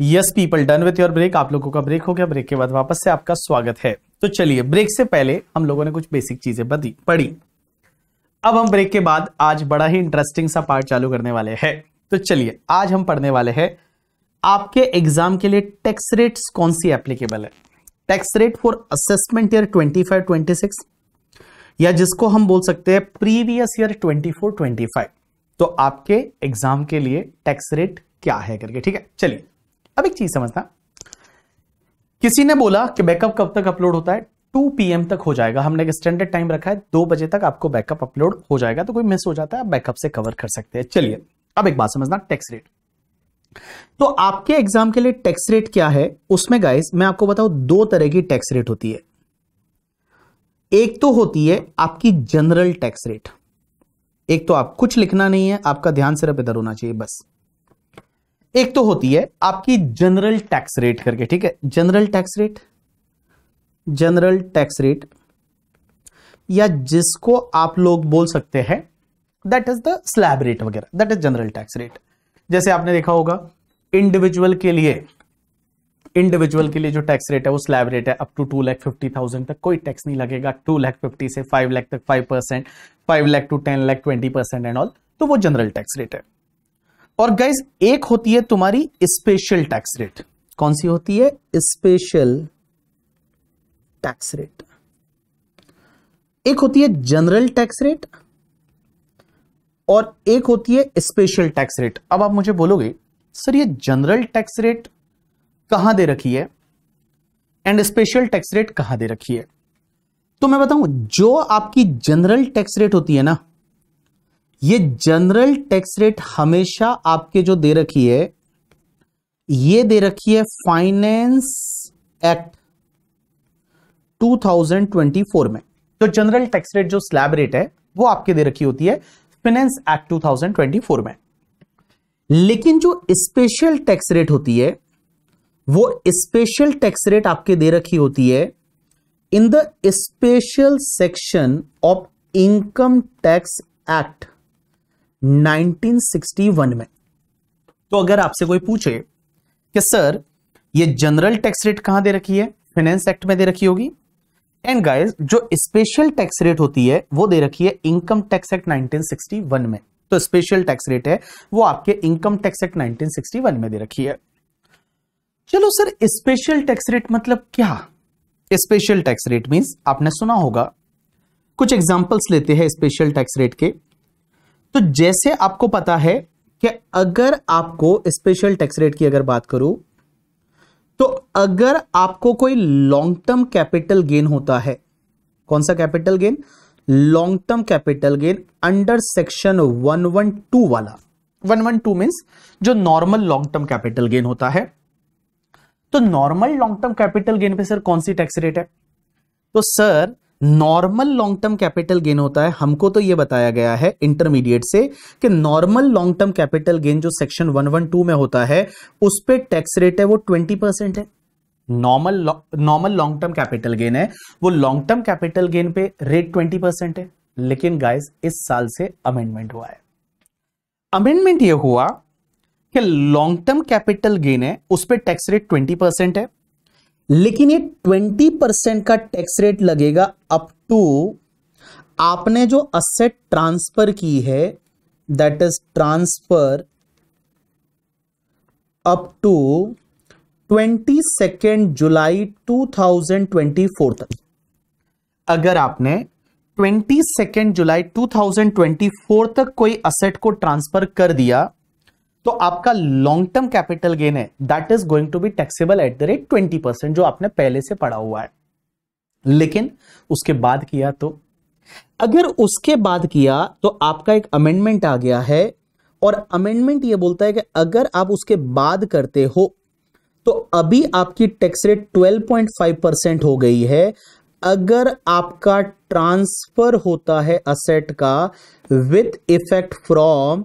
Yes people done with your break आप लोगों का ब्रेक हो गया ब्रेक के बाद वापस से आपका स्वागत है तो चलिए ब्रेक से पहले हम लोगों ने कुछ बेसिक चीजें बदी पढ़ी अब हम ब्रेक के बाद आज बड़ा ही इंटरेस्टिंग सा पार्ट चालू करने वाले हैं तो चलिए आज हम पढ़ने वाले हैं आपके एग्जाम के लिए टैक्स रेट कौन सी एप्लीकेबल है tax rate for assessment year twenty six या जिसको हम बोल सकते हैं previous year twenty twenty five तो आपके एग्जाम के लिए टैक्स रेट क्या है करके ठीक है चलिए अब एक चीज समझना किसी ने बोला कि बैकअप कब तक अपलोड होता है 2 पीएम तक हो जाएगा हमने एक स्टैंडर्ड टाइम रखा है दो बजे तक आपको बैकअप अपलोड हो जाएगा तो कोई मिस हो जाता है आप बैकअप से कवर कर सकते हैं चलिए अब एक बात समझना टैक्स रेट तो आपके एग्जाम के लिए टैक्स रेट क्या है उसमें गाइस मैं आपको बताऊं दो तरह की टैक्स रेट होती है एक तो होती है आपकी जनरल टैक्स रेट एक तो आप कुछ लिखना नहीं है आपका ध्यान सिर्फ इधर होना चाहिए बस एक तो होती है आपकी जनरल टैक्स रेट करके ठीक है general tax rate general tax rate या जिसको आप लोग बोल सकते हैं that is the slab rate वगैरह that is general tax rate जैसे आपने देखा होगा इंडिविजुअल के लिए इंडिविजुअल के लिए जो टैक्स रेट है वो स्लैब रेट है up to two lakh fifty thousand तक कोई टैक्स नहीं लगेगा टू लैख फिफ्टी से फाइव लैख तक five percent five lakh to ten lakh twenty percent and all तो वो जनरल टैक्स रेट है और गाइज एक होती है तुम्हारी स्पेशल टैक्स रेट कौन सी होती है स्पेशल टैक्स रेट एक होती है जनरल टैक्स रेट और एक होती है स्पेशल टैक्स रेट अब आप मुझे बोलोगे सर ये जनरल टैक्स रेट कहां दे रखी है एंड स्पेशल टैक्स रेट कहां दे रखी है तो मैं बताऊं जो आपकी जनरल टैक्स रेट होती है ना ये जनरल टैक्स रेट हमेशा आपके जो दे रखी है ये दे रखी है फाइनेंस एक्ट 2024 में तो जनरल टैक्स रेट जो स्लैब रेट है वो आपके दे रखी होती है फाइनेंस एक्ट 2024 में लेकिन जो स्पेशल टैक्स रेट होती है वो स्पेशल टैक्स रेट आपके दे रखी होती है in the special section of income tax act 1961 में तो अगर आपसे कोई पूछे कि सर ये जनरल टैक्स रेट कहां दे रखी है फाइनेंस एक्ट में दे रखी होगी एंड गाइस जो स्पेशल टैक्स रेट होती है वो दे रखी है इनकम टैक्स एक्ट 1961 में तो स्पेशल टैक्स रेट है वो आपके इनकम टैक्स एक्ट 1961 में दे रखी है चलो सर स्पेशल टैक्स रेट मतलब क्या स्पेशल टैक्स रेट मीन आपने सुना होगा कुछ एग्जाम्पल्स लेते हैं स्पेशल टैक्स रेट के तो जैसे आपको पता है कि अगर आपको स्पेशल टैक्स रेट की अगर बात करूं तो अगर आपको कोई लॉन्ग टर्म कैपिटल गेन होता है कौन सा capital gain long term capital gain under section 112 वाला 112 मींस जो normal long term capital gain होता है तो normal long term capital gain पे सर कौन सी टैक्स रेट है तो sir normal long term capital gain होता है हमको तो ये बताया गया है इंटरमीडिएट से कि normal long term capital gain जो सेक्शन 112 में होता है उस पर टैक्स रेट है वो 20 परसेंट है normal normal long term capital gain है वो लॉन्ग टर्म कैपिटल गेन पे रेट 20 परसेंट है लेकिन गाइस इस साल से अमेंडमेंट हुआ है अमेंडमेंट यह हुआ कि लॉन्ग टर्म कैपिटल गेन है उस पर टैक्स रेट ट्वेंटी परसेंट है लेकिन ये ट्वेंटी परसेंट का टैक्स रेट लगेगा अप टू आपने जो असेट ट्रांसफर की है that is transfer up to twenty second July two thousand twenty four तक अगर आपने twenty second July two thousand twenty four तक कोई असेट को ट्रांसफर कर दिया तो आपका लॉन्ग टर्म कैपिटल गेन है that is going to be taxable at the rate twenty percent जो आपने पहले से पढ़ा हुआ है लेकिन उसके बाद किया तो अगर उसके बाद किया तो आपका एक अमेंडमेंट आ गया है और अमेंडमेंट ये बोलता है कि अगर आप उसके बाद करते हो तो अभी आपकी टैक्स रेट 12.5 परसेंट हो गई है अगर आपका ट्रांसफर होता है असेट का with effect from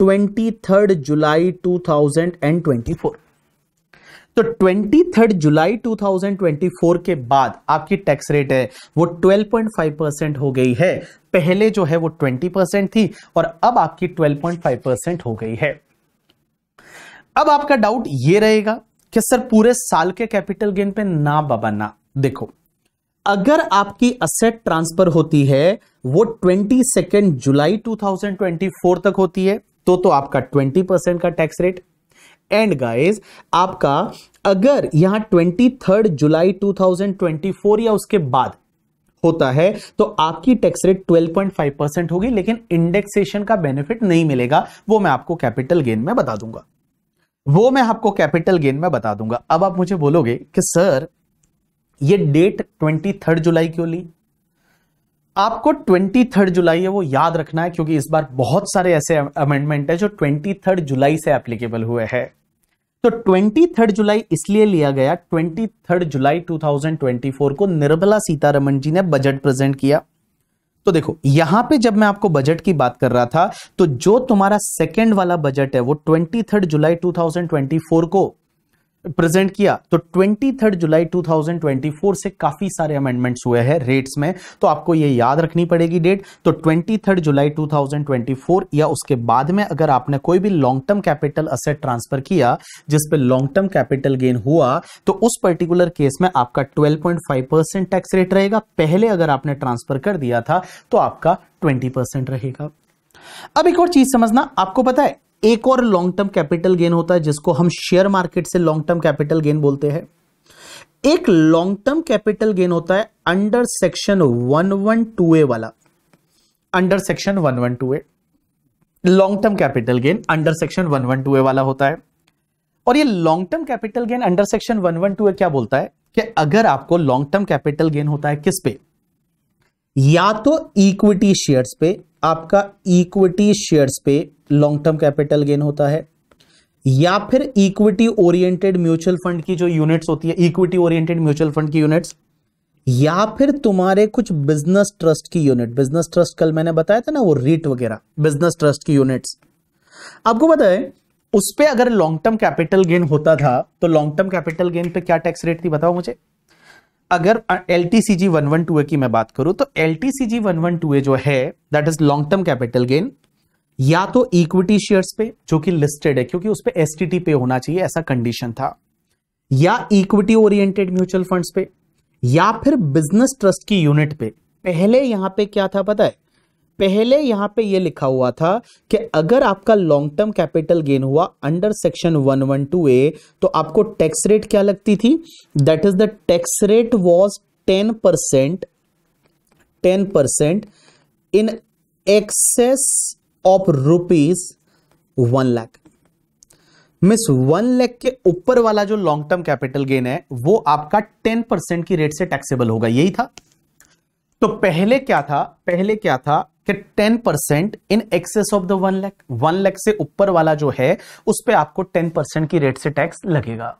twenty third July two thousand and twenty four तो twenty third July two thousand twenty four के बाद आपकी टैक्स रेट है वो ट्वेल्व पॉइंट फाइव परसेंट हो गई है पहले जो है वो ट्वेंटी परसेंट थी और अब आपकी ट्वेल्व पॉइंट फाइव परसेंट हो गई है अब आपका डाउट ये रहेगा कि सर पूरे साल के कैपिटल गेन पे ना बाबा ना देखो अगर आपकी असेट ट्रांसफर होती है वो twenty second July two thousand twenty four तक होती है तो तो आपका 20 परसेंट का टैक्स रेट एंड गाइस आपका अगर यहां ट्वेंटी थर्ड जुलाई 2024 या उसके बाद होता है तो आपकी टैक्स रेट 12.5 परसेंट होगी लेकिन इंडेक्सेशन का बेनिफिट नहीं मिलेगा वो मैं आपको कैपिटल गेन में बता दूंगा वो मैं आपको कैपिटल गेन में बता दूंगा अब आप मुझे बोलोगे कि सर ये डेट ट्वेंटी थर्ड जुलाई क्यों ली आपको ट्वेंटी थर्ड जुलाई है वो याद रखना है क्योंकि इस बार बहुत सारे ऐसे अमेंडमेंट है जो ट्वेंटी थर्ड जुलाई से एप्लीकेबल हुए हैं तो ट्वेंटी थर्ड जुलाई इसलिए लिया गया twenty third July two thousand twenty four को निर्मला सीतारमन जी ने बजट प्रेजेंट किया तो देखो यहां पे जब मैं आपको बजट की बात कर रहा था तो जो तुम्हारा सेकेंड वाला बजट है वो twenty third July two thousand twenty four को प्रेजेंट किया तो थर्ड जुलाई 2024 से काफी सारे अमेंडमेंट्स हुए हैं रेट्स में तो आपको ये याद रखनी पड़ेगी डेट तो थर्ड जुलाई 2024 या उसके बाद में अगर आपने कोई भी long term capital asset transfer किया जिस पे लॉन्ग टर्म कैपिटल गेन हुआ तो उस पर्टिकुलर केस में आपका 12.5 परसेंट टैक्स रेट रहेगा पहले अगर आपने ट्रांसफर कर दिया था तो आपका ट्वेंटी परसेंट रहेगा अब एक और चीज समझना आपको पता है एक और लॉन्ग टर्म कैपिटल गेन होता है जिसको हम शेयर मार्केट से लॉन्ग टर्म कैपिटल गेन बोलते हैं एक लॉन्ग टर्म कैपिटल गेन होता है अंडर सेक्शन 112ए वाला अंडर सेक्शन 112ए long term capital gain under section 112ए वाला होता है और ये long term capital gain under section 112ए क्या बोलता है कि अगर आपको लॉन्ग टर्म कैपिटल गेन होता है किस पे या तो इक्विटी शेयर्स पे आपका इक्विटी शेयर्स पे लॉन्ग टर्म कैपिटल गेन होता है या फिर इक्विटी ओरिएंटेड म्यूचुअल फंड की जो यूनिट्स होती है इक्विटी ओरिएंटेड म्यूचुअल फंड की यूनिट्स या फिर तुम्हारे कुछ बिजनेस ट्रस्ट की यूनिट बिजनेस ट्रस्ट कल मैंने बताया था ना वो रीट वगैरह बिजनेस ट्रस्ट की यूनिट्स आपको पता है उस पर अगर लॉन्ग टर्म कैपिटल गेन होता था तो लॉन्ग टर्म कैपिटल गेन पे क्या टैक्स रेट थी बताओ मुझे अगर L T C G one one two A की मैं बात करूं तो L T C G one one two A जो है that is long term capital gain या तो इक्विटी शेयर्स पे जो कि लिस्टेड है क्योंकि उस पर एस पे होना चाहिए ऐसा कंडीशन था या इक्विटी ओरिएंटेड म्यूचुअल फंड्स पे या फिर बिजनेस ट्रस्ट की यूनिट पे पहले यहां पे क्या था पता है पहले यहां पे ये लिखा हुआ था कि अगर आपका लॉन्ग टर्म कैपिटल गेन हुआ अंडर सेक्शन 112 ए तो आपको टैक्स रेट क्या लगती थी that is the tax rate was 10 percent ten percent in excess of rupees one lakh मिस वन लाख के ऊपर वाला जो लॉन्ग टर्म कैपिटल गेन है वो आपका टेन परसेंट की रेट से टैक्सेबल होगा यही था तो पहले क्या था पहले क्या था कि ten percent in excess of the one lakh one lakh से ऊपर वाला जो है उस पर आपको टेन परसेंट की रेट से टैक्स लगेगा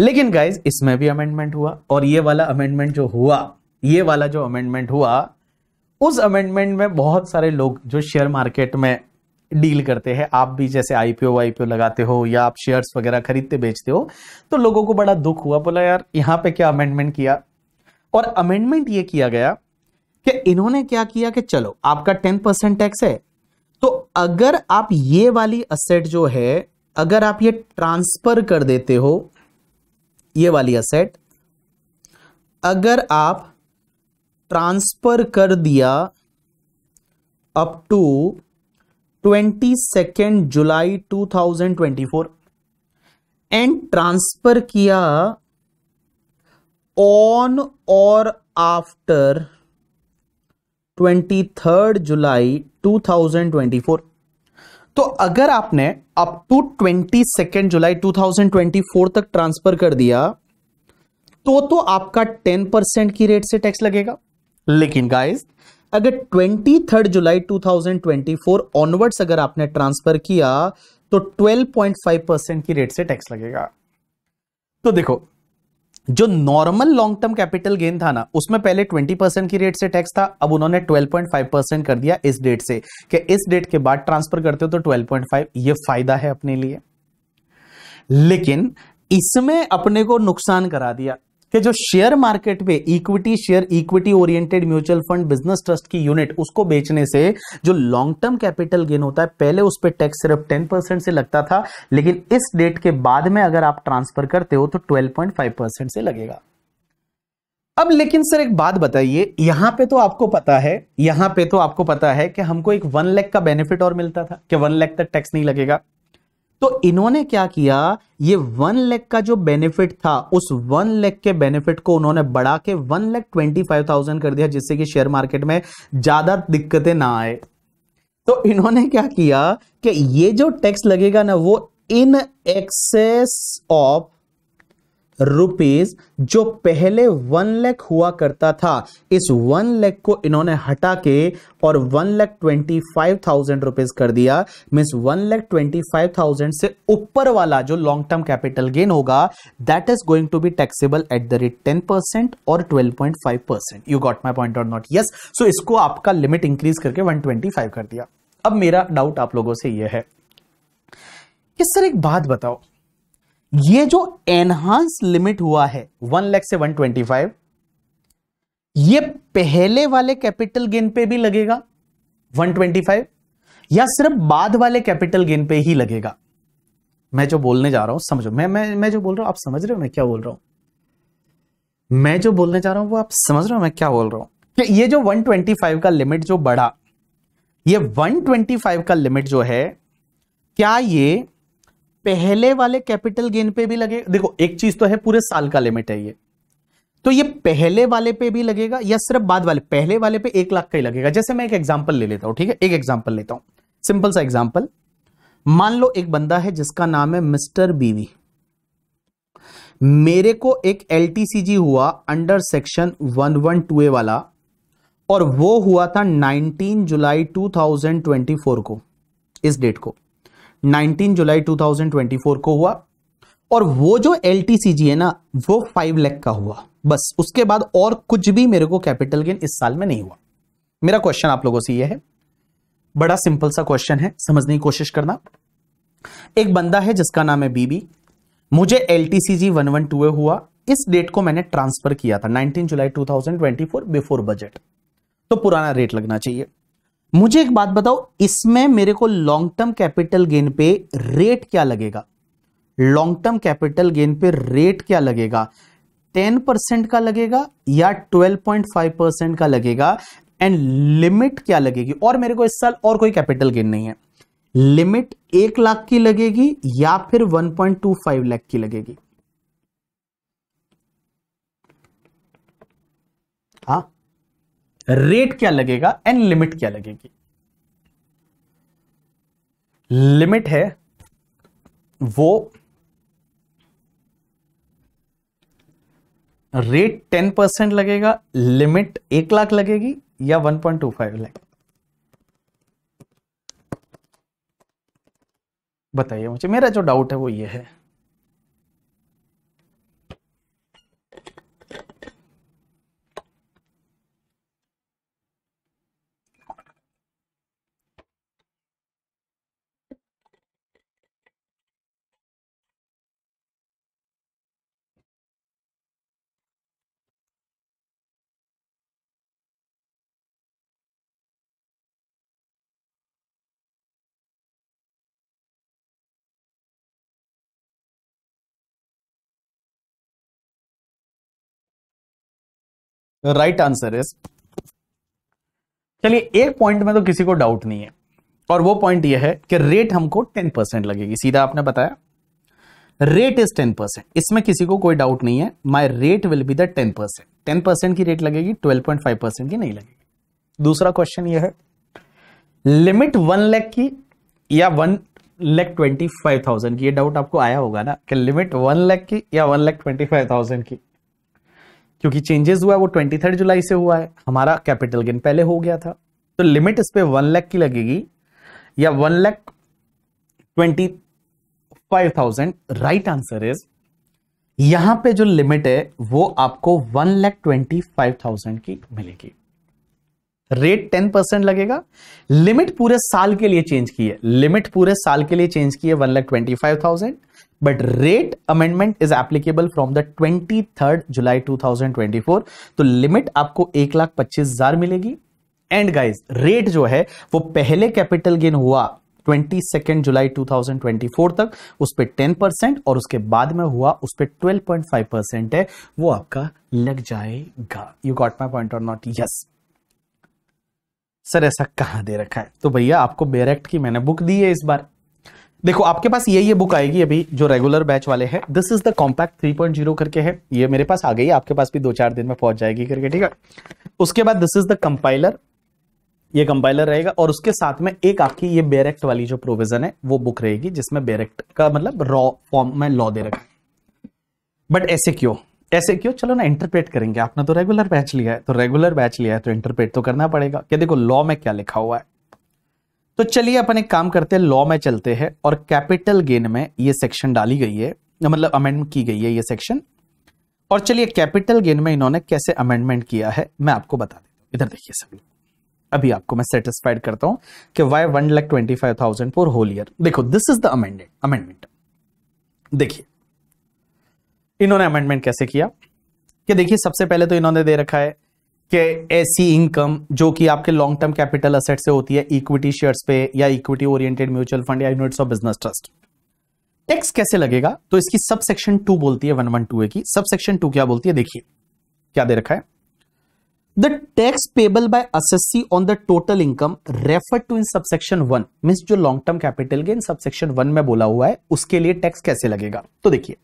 लेकिन गाइज इसमें भी अमेंडमेंट हुआ और ये वाला अमेंडमेंट जो हुआ ये वाला जो अमेंडमेंट हुआ उस अमेंडमेंट में बहुत सारे लोग जो शेयर मार्केट में डील करते हैं आप भी जैसे आईपीओ वाईपीओ लगाते हो या आप शेयर्स वगैरह खरीदते बेचते हो तो लोगों को बड़ा दुख हुआ बोला यार यहाँ पे क्या अमेंडमेंट किया और अमेंडमेंट ये किया गया कि इन्होंने क्या किया कि चलो आपका टेन परसेंट टैक्स है तो अगर आप ये वाली असेट जो है अगर आप ये ट्रांसफर कर देते हो ये वाली असेट अगर आप ट्रांसफर कर दिया up to twenty second July two thousand twenty four and transfer किया ऑन और after twenty third July two thousand twenty four तो अगर आपने up to twenty second July two thousand twenty four तक ट्रांसफर कर दिया तो तो आपका टेन परसेंट की रेट से टैक्स लगेगा लेकिन गाइस अगर ट्वेंटी थर्ड जुलाई 2024 ऑनवर्ड्स अगर आपने ट्रांसफर किया तो 12.5 परसेंट की रेट से टैक्स लगेगा तो देखो जो normal long term capital gain था ना उसमें पहले 20 परसेंट की रेट से टैक्स था अब उन्होंने 12.5 परसेंट कर दिया इस डेट से कि इस डेट के बाद ट्रांसफर करते हो तो 12.5 ये फायदा है अपने लिए लेकिन इसमें अपने को नुकसान करा दिया कि जो शेयर मार्केट में equity share equity oriented mutual fund business trust की यूनिट उसको बेचने से जो लॉन्ग टर्म कैपिटल गेन होता है पहले उस पर टैक्स सिर्फ टेन परसेंट से लगता था लेकिन इस डेट के बाद में अगर आप ट्रांसफर करते हो तो ट्वेल्व पॉइंट फाइव परसेंट से लगेगा अब लेकिन सर एक बात बताइए यहां पे तो आपको पता है यहां पे तो आपको पता है कि हमको एक वन लैख का बेनिफिट और मिलता था कि वन लैख तक टैक्स नहीं लगेगा तो इन्होंने क्या किया ये वन लेख का जो बेनिफिट था उस वन लेख के बेनिफिट को उन्होंने बढ़ा के वन लेख ट्वेंटी फाइव थाउजेंड कर दिया जिससे कि शेयर मार्केट में ज्यादा दिक्कतें ना आए तो इन्होंने क्या किया कि ये जो टैक्स लगेगा ना वो इन एक्सेस ऑफ रुपीज जो पहले वन लैख हुआ करता था इस वन लैख को इन्होंने हटा के और one lakh twenty five thousand rupees कर दिया mean one lakh twenty five thousand से ऊपर वाला जो लॉन्ग टर्म कैपिटल गेन होगा that is going to be taxable at the rate ten percent और twelve point five percent you got my point और not yes so इसको आपका limit increase करके वन ट्वेंटी फाइव कर दिया अब मेरा डाउट आप लोगों से यह है कि सर एक बात बताओ ये जो एनहांस लिमिट हुआ है वन लैख से वन ट्वेंटी फाइव ये पहले वाले कैपिटल गेन पे भी लगेगा वन ट्वेंटी फाइव या सिर्फ बाद वाले कैपिटल गेन पे ही लगेगा मैं जो बोलने जा रहा हूं समझो मैं मैं मैं जो बोल रहा हूं आप समझ रहे हो मैं क्या बोल रहा हूं मैं जो बोलने जा रहा हूं वो आप समझ रहे हो मैं क्या बोल रहा हूं कि ये जो 125 का लिमिट जो बढ़ा ये 125 का लिमिट जो है क्या ये पहले वाले कैपिटल गेन पे भी लगेगा देखो एक चीज तो है पूरे साल का लिमिट है ये तो ये पहले वाले पे भी लगेगा या सिर्फ बाद वाले पहले वाले पे एक लाख का ही लगेगा जैसे मैं एक एग्जाम्पल ले लेता हूं ठीक है एक एग्जाम्पल लेता हूं सिंपल सा एग्जाम्पल मान लो एक बंदा है जिसका नाम है मिस्टर बीवी मेरे को एक एल हुआ अंडर सेक्शन ए वाला और वो हुआ था 19 जुलाई 2024 को इस डेट को 19 जुलाई 2024 को हुआ और वो जो एल है ना वो फाइव लैख का हुआ बस उसके बाद और कुछ भी मेरे को कैपिटल गेन इस साल में नहीं हुआ मेरा क्वेश्चन आप लोगों से ये है बड़ा सिंपल सा क्वेश्चन है समझने की कोशिश करना एक बंदा है जिसका नाम है बीबी मुझे L T C G one one two A हुआ इस डेट को मैंने ट्रांसफर किया था 19 जुलाई 2024 बिफोर बजट तो पुराना रेट लगना चाहिए मुझे एक बात बताओ इसमें मेरे को लॉन्ग टर्म कैपिटल गेन पे रेट क्या लगेगा लॉन्ग टर्म कैपिटल गेन पे रेट क्या लगेगा 10 परसेंट का लगेगा या 12.5 परसेंट का लगेगा एंड लिमिट क्या लगेगी और मेरे को इस साल और कोई कैपिटल गेन नहीं है लिमिट एक लाख की लगेगी या फिर 1.25 लाख की लगेगी हाँ रेट क्या लगेगा एंड लिमिट क्या लगेगी लिमिट है वो रेट टेन परसेंट लगेगा लिमिट एक लाख लगेगी या one point two five lakh बताइए मुझे मेरा जो डाउट है वो ये है राइट आंसर इज चलिए एक पॉइंट में तो किसी को डाउट नहीं है और वो पॉइंट ये है कि रेट हमको टेन परसेंट लगेगी सीधा आपने बताया रेट इज टेन परसेंट इसमें किसी को कोई डाउट नहीं है my rate will be the ten percent ten percent की रेट लगेगी ट्वेल्व पॉइंट फाइव परसेंट की नहीं लगेगी दूसरा क्वेश्चन ये है लिमिट वन लैख की या one lakh twenty five thousand की ये डाउट आपको आया होगा ना कि लिमिट वन लैख की या one lakh twenty five thousand की क्योंकि चेंजेस हुआ वो ट्वेंटी थर्ड जुलाई से हुआ है हमारा कैपिटल गेन पहले हो गया था तो लिमिट इस पर वन लैख की लगेगी या one lakh twenty five thousand right answer is यहां पे जो लिमिट है वो आपको one lakh twenty five thousand की मिलेगी रेट टेन परसेंट लगेगा लिमिट पूरे साल के लिए चेंज की है लिमिट पूरे साल के लिए चेंज की है one lakh twenty five thousand but rate amendment is applicable from the twenty third July two thousand twenty four तो लिमिट आपको एक लाख पच्चीस हजार मिलेगी एंड गाइज रेट जो है वो पहले कैपिटल गेन हुआ twenty second July two thousand twenty four तक उस पर टेन परसेंट और उसके बाद में हुआ उस पर ट्वेल्व पॉइंट फाइव परसेंट है वो आपका लग जाएगा यू गॉट माई पॉइंट और नॉट यस सर ऐसा कहां दे रखा है तो भैया आपको बेरेक्ट की मैंने बुक दी है इस बार देखो आपके पास ये ये बुक आएगी अभी जो रेगुलर बैच वाले हैं दिस इज द कॉम्पैक्ट 3.0 करके है ये मेरे पास आ गई आपके पास भी दो चार दिन में पहुंच जाएगी करके ठीक है उसके बाद दिस इज द कंपाइलर ये कंपाइलर रहेगा और उसके साथ में एक आपकी ये बेरेक्ट वाली जो प्रोविजन है वो बुक रहेगी जिसमें बेरेक्ट का मतलब रॉ फॉर्म में लॉ दे रखा बट ऐसे क्यों ऐसे क्यों चलो ना इंटरप्रेट करेंगे आपने तो रेगुलर बैच लिया है तो रेगुलर बैच लिया है तो इंटरप्रेट तो करना पड़ेगा क्या देखो लॉ में क्या लिखा हुआ है तो चलिए अपन एक काम करते हैं लॉ में चलते हैं और कैपिटल गेन में ये सेक्शन डाली गई है मतलब अमेंडमेंट की गई है ये सेक्शन और चलिए कैपिटल गेन में इन्होंने कैसे अमेंडमेंट किया है मैं आपको बता देता इधर देखिए सभी अभी आपको मैं सेटिस्फाइड करता हूं कि why one lakh twenty five thousand for whole year देखो this is the amended amendment देखिए इन्होंने अमेंडमेंट कैसे किया कि देखिए सबसे पहले तो इन्होंने दे रखा है कि ऐसी इनकम जो कि आपके लॉन्ग टर्म कैपिटल असेट से होती है इक्विटी शेयर्स पे या इक्विटी ओरिएंटेड म्यूचुअल फंड या units of business trust tax कैसे लगेगा तो इसकी सब सेक्शन टू बोलती है वन वन टू ए की सब सेक्शन टू क्या बोलती है देखिए क्या दे रखा है the tax payable by assessee on the total income refer to in subsection one mean जो long term capital gain subsection one में बोला हुआ है उसके लिए टैक्स कैसे लगेगा तो देखिए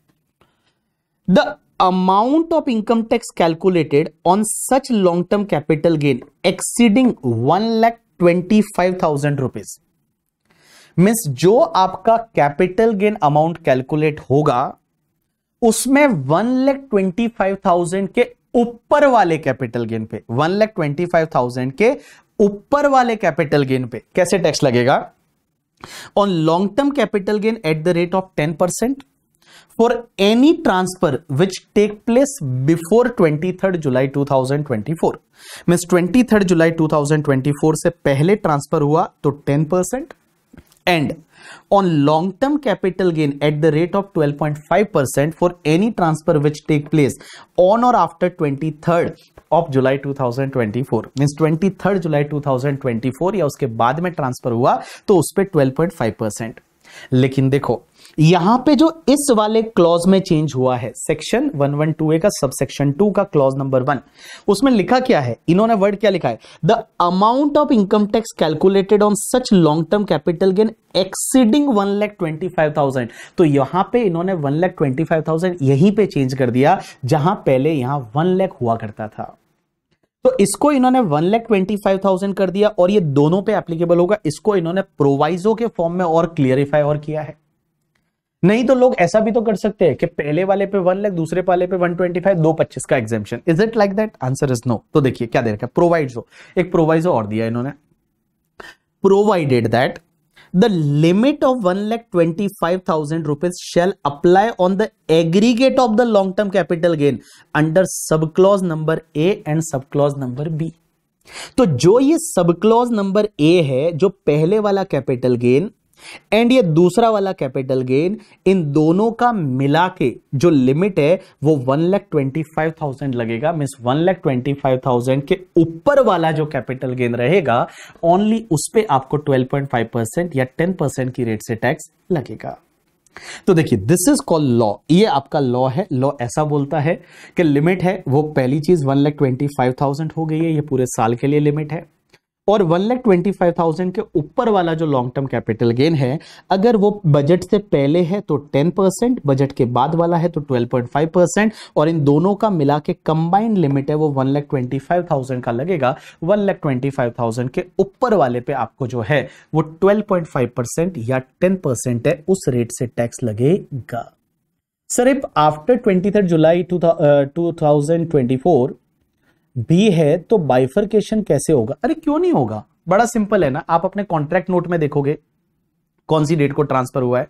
the amount of income tax calculated on such long term capital gain exceeding one lakh twenty five thousand rupees means जो आपका कैपिटल गेन अमाउंट कैलकुलेट होगा उसमें one lakh twenty five thousand के ऊपर वाले कैपिटल गेन पे one lakh twenty five thousand के ऊपर वाले कैपिटल गेन पे कैसे टैक्स लगेगा on long term capital gain at the rate of ten percent for any transfer which take place before twenty third July two thousand twenty four mean twenty third July two thousand twenty four से पहले transfer हुआ तो ten percent and on long term capital gain at the rate of twelve point five percent for any transfer which take place on और after twenty third of July two thousand twenty four means twenty third July two thousand twenty four या उसके बाद में transfer हुआ तो उस पर twelve point five percent लेकिन देखो यहां पे जो इस वाले क्लॉज में चेंज हुआ है सेक्शन ए का सब सेक्शन 2 का क्लॉज नंबर वन उसमें लिखा क्या है इन्होंने वर्ड क्या लिखा है the amount of income tax calculated on such long term capital gain exceeding one lakh twenty five thousand तो यहां पे इन्होंने one lakh twenty five thousand यहीं पे चेंज कर दिया जहां पहले यहां वन लैख हुआ करता था तो इसको इन्होंने one lakh twenty five thousand कर दिया और ये दोनों पे एप्लीकेबल होगा इसको इन्होंने प्रोवाइजो के फॉर्म में और क्लियरिफाई और किया है नहीं तो लोग ऐसा भी तो कर सकते हैं कि पहले वाले पे वन लाख दूसरे वाले पे वन ट्वेंटी फाइव दो पच्चीस का exemption is it like that answer is no तो देखिए क्या दे रखा प्रोवाइडो एक प्रोवाइजो और दिया इन्होंने provided that five thousand rupees shall apply on the aggregate of the long term capital gain under sub clause number A and sub clause number B तो जो ये सबक्लॉज नंबर ए है जो पहले वाला कैपिटल गेन एंड ये दूसरा वाला कैपिटल गेन इन दोनों का मिला के जो लिमिट है वो one lakh twenty five thousand लगेगा mean one lakh twenty five thousand के ऊपर वाला जो कैपिटल गेन रहेगा ओनली उस पर आपको ट्वेल्व पॉइंट फाइव परसेंट या टेन परसेंट की रेट से टैक्स लगेगा तो देखिए दिस इज कॉल लॉ ये आपका लॉ है लॉ ऐसा बोलता है कि लिमिट है वो पहली चीज one lakh twenty five thousand हो गई है ये पूरे साल के लिए लिमिट है और one lakh twenty five thousand के ऊपर वाला जो लॉन्ग टर्म कैपिटल गेन है अगर वो बजट से पहले है तो टेन परसेंट बजट के बाद वाला है तो ट्वेल्व पॉइंट फाइव परसेंट और इन दोनों का मिला के कंबाइंड लिमिट है वो one lakh twenty five thousand का लगेगा one lakh twenty five thousand के ऊपर वाले पे आपको जो है वो ट्वेल्व पॉइंट फाइव परसेंट या टेन परसेंट है उस रेट से टैक्स लगेगा if after twenty third July two thousand twenty four बी है तो बाइफरकेशन कैसे होगा अरे क्यों नहीं होगा बड़ा सिंपल है ना आप अपने कॉन्ट्रैक्ट नोट में देखोगे कौन सी डेट को ट्रांसफर हुआ है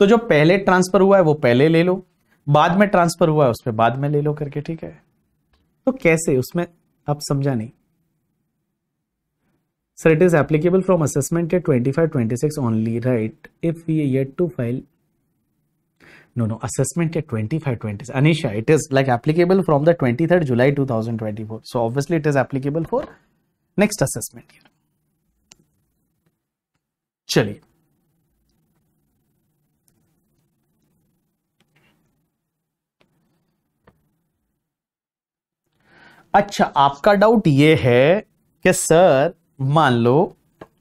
तो जो पहले ट्रांसफर हुआ है वो पहले ले लो बाद में ट्रांसफर हुआ है उसमें बाद में ले लो करके ठीक है तो कैसे उसमें आप समझा नहीं sir it is applicable from assessment twenty five twenty six only right if we yet to file No, no, assessment at 25 20 Anisha, it is like applicable from the 23rd July 2024. So obviously it is applicable for next assessment year. चलिए अच्छा आपका doubt ये है कि sir मान लो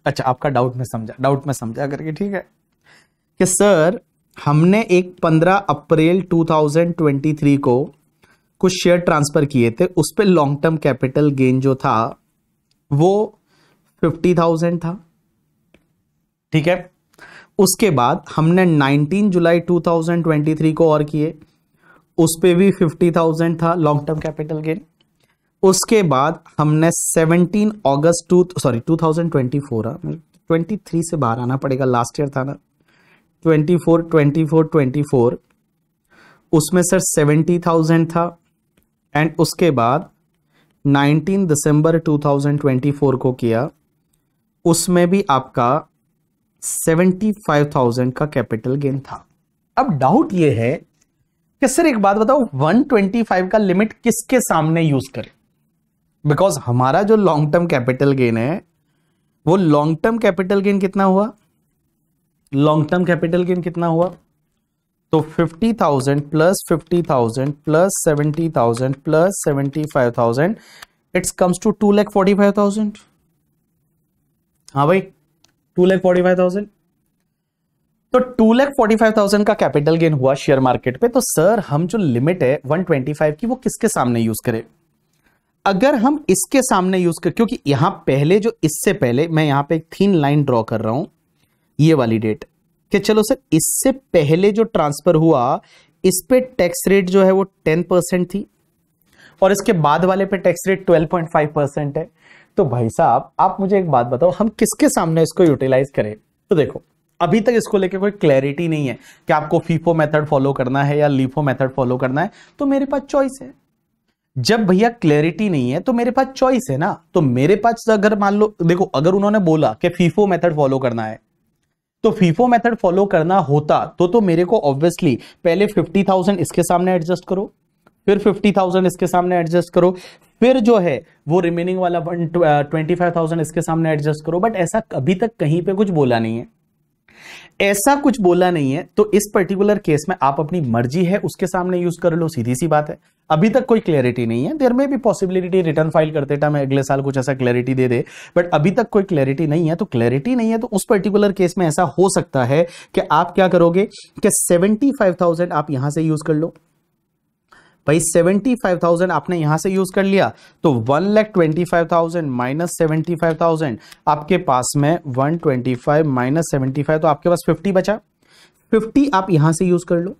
अच्छा आपका doubt में समझा डाउट में समझा करके ठीक है कि सर हमने एक 15 अप्रैल 2023 को कुछ शेयर ट्रांसफ़र किए थे उस पर लॉन्ग टर्म कैपिटल गेन जो था वो 50,000 था ठीक है उसके बाद हमने 19 जुलाई 2023 को और किए उस पर भी 50,000 था लॉन्ग टर्म कैपिटल गेन उसके बाद हमने 17 August two sorry 2024 thousand twenty से बाहर आना पड़ेगा लास्ट ईयर था ना twenty four twenty four twenty four उसमें सर सेवेंटी थाउजेंड था एंड उसके बाद nineteen December two thousand twenty four को किया उसमें भी आपका सेवेंटी फाइव थाउजेंड का कैपिटल गेन था अब डाउट ये है कि सर एक बात बताओ वन ट्वेंटी फाइव का लिमिट किसके सामने यूज करें बिकॉज हमारा जो लॉन्ग टर्म कैपिटल गेन है वो लॉन्ग टर्म कैपिटल गेन कितना हुआ लॉन्ग टर्म कैपिटल गेन कितना हुआ तो 50,000 plus 50,000 plus 70,000 plus 75,000 it's comes to two lakh forty five thousand हाँ भाई two lakh forty five thousand तो two lakh forty five thousand का कैपिटल गेन हुआ शेयर मार्केट पे तो सर हम जो लिमिट है वन ट्वेंटी फाइव की वो किसके सामने यूज करें अगर हम इसके सामने यूज कर क्योंकि यहां पहले जो इससे पहले मैं यहां पे एक थीन लाइन ड्रॉ कर रहा हूं ये वाली डेट कि चलो सर इससे पहले जो ट्रांसफर हुआ इस पे टैक्स रेट जो है वो टेन परसेंट थी और इसके बाद वाले पे tax rate twelve point five percent है तो भाई साहब आप मुझे एक बात बताओ हम किसके सामने इसको यूटिलाइज करें तो देखो अभी तक इसको लेके कोई क्लैरिटी नहीं है कि आपको फीफो मेथड फॉलो करना है या लीफो मेथड फॉलो करना है तो मेरे पास चॉइस है जब भैया क्लैरिटी नहीं है तो मेरे पास चॉइस है ना तो मेरे पास अगर मान लो देखो अगर उन्होंने बोला कि फीफो मेथड फॉलो करना है तो फीफो मेथड फॉलो करना होता तो तो मेरे को ऑब्वियसली पहले 50,000 इसके सामने एडजस्ट करो फिर 50,000 इसके सामने एडजस्ट करो फिर जो है वो रिमेनिंग वाला फाइव थाउजेंड uh, इसके सामने एडजस्ट करो बट ऐसा अभी तक कहीं पे कुछ बोला नहीं है ऐसा कुछ बोला नहीं है तो इस पर्टिकुलर केस में आप अपनी मर्जी है उसके सामने यूज कर लो सीधी सी बात है अभी तक कोई क्लैरिटी नहीं है देर में भी पॉसिबिलिटी रिटर्न फाइल करते टाइम अगले साल कुछ ऐसा क्लैरिटी दे दे बट अभी तक कोई क्लैरिटी नहीं है तो क्लैरिटी नहीं है तो उस पर्टिकुलर केस में ऐसा हो सकता है कि आप क्या करोगे कि सेवेंटी आप यहां से यूज कर लो भाई सेवेंटी फाइव थाउजेंड आपने यहां से यूज कर लिया तो one lakh twenty five thousand minus seventy five thousand आपके पास में one twenty five minus seventy five तो आपके पास फिफ्टी बचा फिफ्टी आप यहां से यूज कर लो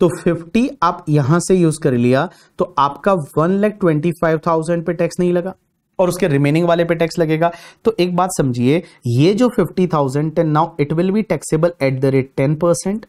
तो 50 आप यहां से यूज कर लिया तो आपका one lakh twenty five thousand पे टैक्स नहीं लगा और उसके रिमेनिंग वाले पे टैक्स लगेगा तो एक बात समझिए ये जो fifty thousand now it will be taxable at the rate ten percent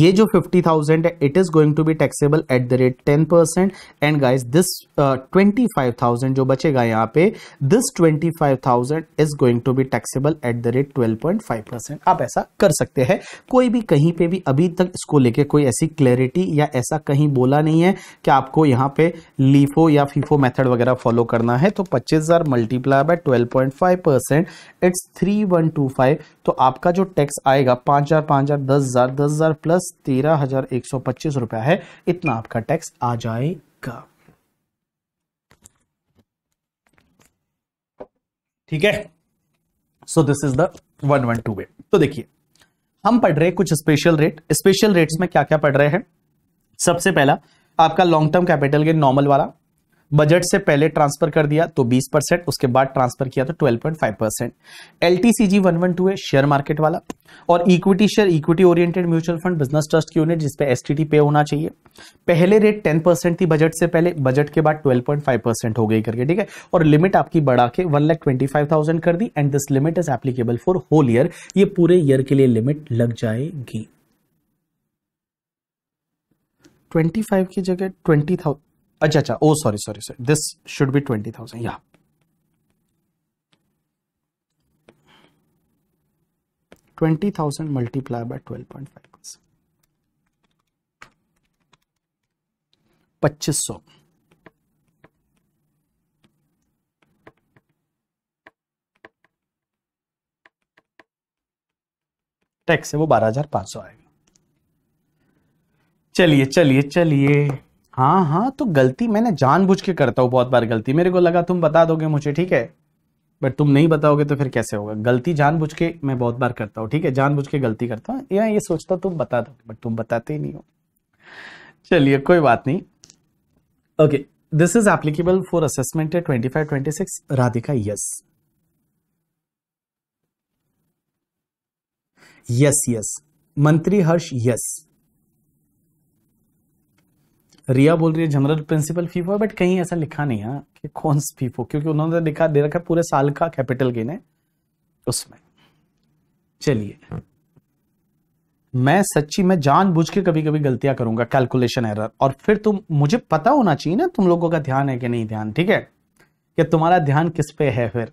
ये जो फिफ्टी थाउजेंड है it is going to be taxable at the rate ten percent and guys this twenty five thousand जो बचेगा यहाँ पे this twenty five thousand is going to be taxable at the rate twelve percent आप ऐसा कर सकते हैं कोई भी कहीं पे भी अभी तक इसको लेके कोई ऐसी क्लैरिटी या ऐसा कहीं बोला नहीं है कि आपको यहाँ पे लीफो या फीफो मैथड वगैरह फॉलो करना है तो पच्चीस taxes are multiply by 12.5 percent it's 3125 तो आपका जो टैक्स आएगा पाँच हज़ार पाँच हज़ार दस हज़ार दस हज़ार प्लस तेरह हज़ार एक सौ पच्चीस रुपया है इतना आपका टैक्स आ जाएगा ठीक है so this is the one one two A तो देखिए हम पढ़ रहे हैं कुछ स्पेशल रेट स्पेशल रेट्स में क्या क्या पढ़ रहे हैं सबसे पहला आपका long term capital gain normal वाला बजट से पहले ट्रांसफर कर दिया तो 20 परसेंट उसके बाद ट्रांसफर किया तो 12.5 percent L T C G one one two है शेयर मार्केट वाला और equity share equity oriented mutual fund business trust की यूनिट जिसपे एस टी पे होना चाहिए पहले रेट 10 परसेंट थी बजट से पहले बजट के बाद 12.5 परसेंट हो गई करके ठीक है और लिमिट आपकी बढ़ा के one lakh twenty five thousand कर दी and this limit is applicable for whole year ये पूरे ईयर के लिए लिमिट लग जाएगी 25 की जगह 20,000 अच्छा अच्छा oh sorry sorry sorry this should be twenty thousand या twenty thousand multiply by twelve point five पच्चीस सौ टैक्स है वो बारह हजार पांच सौ आएगा चलिए चलिए चलिए हाँ हाँ तो गलती मैंने जानबूझ के करता हूँ बहुत बार गलती मेरे को लगा तुम बता दोगे मुझे ठीक है बट तुम नहीं बताओगे तो फिर कैसे होगा गलती जानबूझ के मैं बहुत बार करता हूँ ठीक है जानबूझ के गलती करता हूँ या ये सोचता तुम बता दोगे बट तुम बताते ही नहीं हो चलिए कोई बात नहीं okay this is applicable for assessment twenty five twenty six Radhika yes yes yes Mantri Harsh yes रिया बोल रही है जनरल प्रिंसिपल फीफो बट कहीं ऐसा लिखा नहीं है कि कौन सा फीफो क्योंकि उन्होंने लिखा तो दे रखा पूरे साल का कैपिटल गेन है उसमें चलिए मैं सच्ची मैं जानबूझ के कभी कभी गलतियां करूंगा कैलकुलेशन एरर और फिर तुम मुझे पता होना चाहिए ना तुम लोगों का ध्यान है कि नहीं ध्यान ठीक है कि तुम्हारा ध्यान किस पे है फिर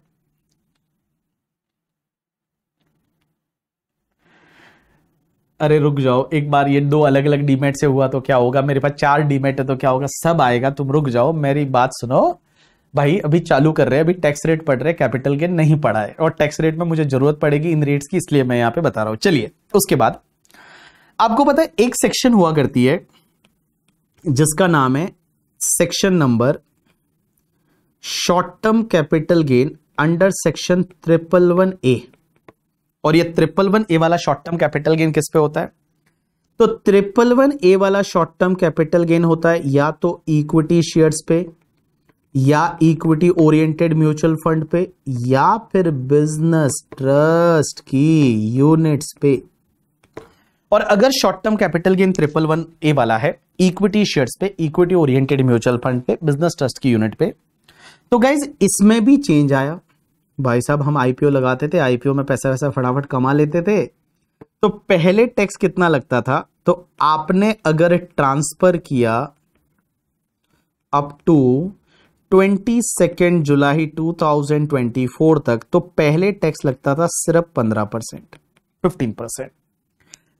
अरे रुक जाओ एक बार ये दो अलग अलग डीमेट से हुआ तो क्या होगा मेरे पास चार डीमेट है तो क्या होगा सब आएगा तुम रुक जाओ मेरी बात सुनो भाई अभी चालू कर रहे हैं अभी टैक्स रेट पड़ रहे हैं कैपिटल गेन नहीं पड़ा है और टैक्स रेट में मुझे जरूरत पड़ेगी इन रेट्स की इसलिए मैं यहाँ पे बता रहा हूँ चलिए उसके बाद आपको पता है एक सेक्शन हुआ करती है जिसका नाम है section number short term capital gain under section triple one A और ये ट्रिपल वन ए वाला शॉर्ट टर्म कैपिटल गेन किस पे होता है तो ट्रिपल वन ए वाला शॉर्ट टर्म कैपिटल गेन होता है या तो इक्विटी शेयर्स पे या इक्विटी ओरिएंटेड म्यूचुअल फंड पे या फिर बिजनेस ट्रस्ट की यूनिट्स पे और अगर short term capital gain triple one A वाला है इक्विटी शेयर्स पे इक्विटी ओरिएंटेड म्यूचुअल फंड पे बिजनेस ट्रस्ट की यूनिट पे तो गाइज इसमें भी चेंज आया भाई साहब हम आईपीओ लगाते थे आईपीओ में पैसा वैसा फटाफट कमा लेते थे तो पहले टैक्स कितना लगता था तो आपने अगर ट्रांसफर किया up to twenty second July two thousand twenty four तक तो पहले टैक्स लगता था सिर्फ पंद्रह परसेंट फिफ्टीन परसेंट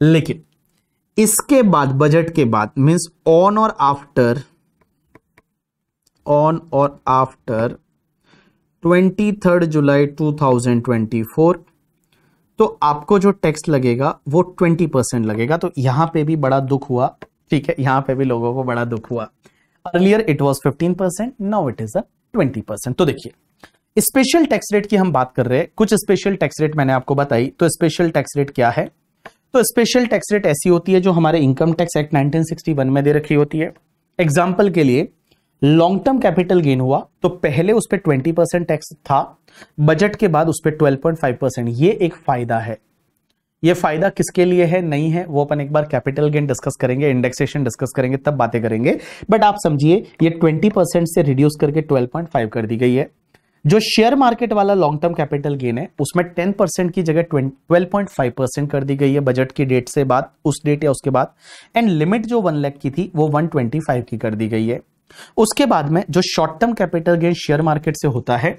लेकिन इसके बाद बजट के बाद मीन्स ऑन और आफ्टर ऑन और after twenty third July two thousand twenty four तो आपको जो टैक्स लगेगा वो ट्वेंटी परसेंट लगेगा तो यहां पे भी बड़ा दुख हुआ ठीक है यहां पे भी लोगों को बड़ा दुख हुआ earlier it was fifteen percent now it is a twenty percent तो देखिए स्पेशल टैक्स रेट की हम बात कर रहे हैं कुछ स्पेशल टैक्स रेट मैंने आपको बताई तो स्पेशल टैक्स रेट क्या है तो स्पेशल टैक्स रेट ऐसी होती है जो हमारे इनकम टैक्स एक्ट 1961 में दे रखी होती है एग्जाम्पल के लिए लॉन्ग टर्म कैपिटल गेन हुआ तो पहले उस पर ट्वेंटी परसेंट टैक्स था बजट के बाद उस पर ट्वेल्व पॉइंट फाइव परसेंट ये एक फायदा है ये फायदा किसके लिए है नहीं है वो अपन एक बार कैपिटल गेन डिस्कस करेंगे इंडेक्सेशन डिस्कस करेंगे तब बातें करेंगे बट आप समझिए ये ट्वेंटी परसेंट से रिड्यूस करके ट्वेल्व पॉइंट फाइव कर दी गई है जो शेयर मार्केट वाला लॉन्ग टर्म कैपिटल गेन है उसमें टेन परसेंट की जगह ट्वेल्व पॉइंट फाइव परसेंट कर दी गई है बजट की डेट से बाद उस डेट या उसके बाद एंड लिमिट जो वन लैख की थी वो वन ट्वेंटी फाइव की कर दी गई है उसके बाद में जो short term capital gain share market से होता है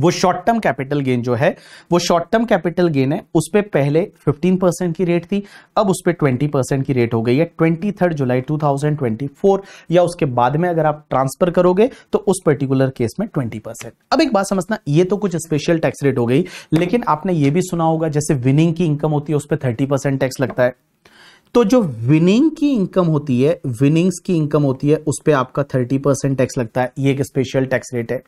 वो शॉर्ट टर्म कैपिटल गेन जो है वो शॉर्ट टर्म कैपिटल गेन है उस पर पहले 15 परसेंट की रेट थी अब उस पर ट्वेंटी परसेंट की रेट हो गई है ट्वेंटी थर्ड जुलाई 2024 या उसके बाद में अगर आप ट्रांसफर करोगे तो उस पर्टिकुलर केस में 20 परसेंट अब एक बात समझना ये तो कुछ स्पेशल टैक्स रेट हो गई लेकिन आपने ये भी सुना होगा जैसे विनिंग की इनकम होती है उस पर थर्टी टैक्स लगता है तो जो विनिंग की इनकम होती है विनिंग्स की इनकम होती है उस पर आपका थर्टी परसेंट टैक्स लगता है ये एक स्पेशल टैक्स रेट है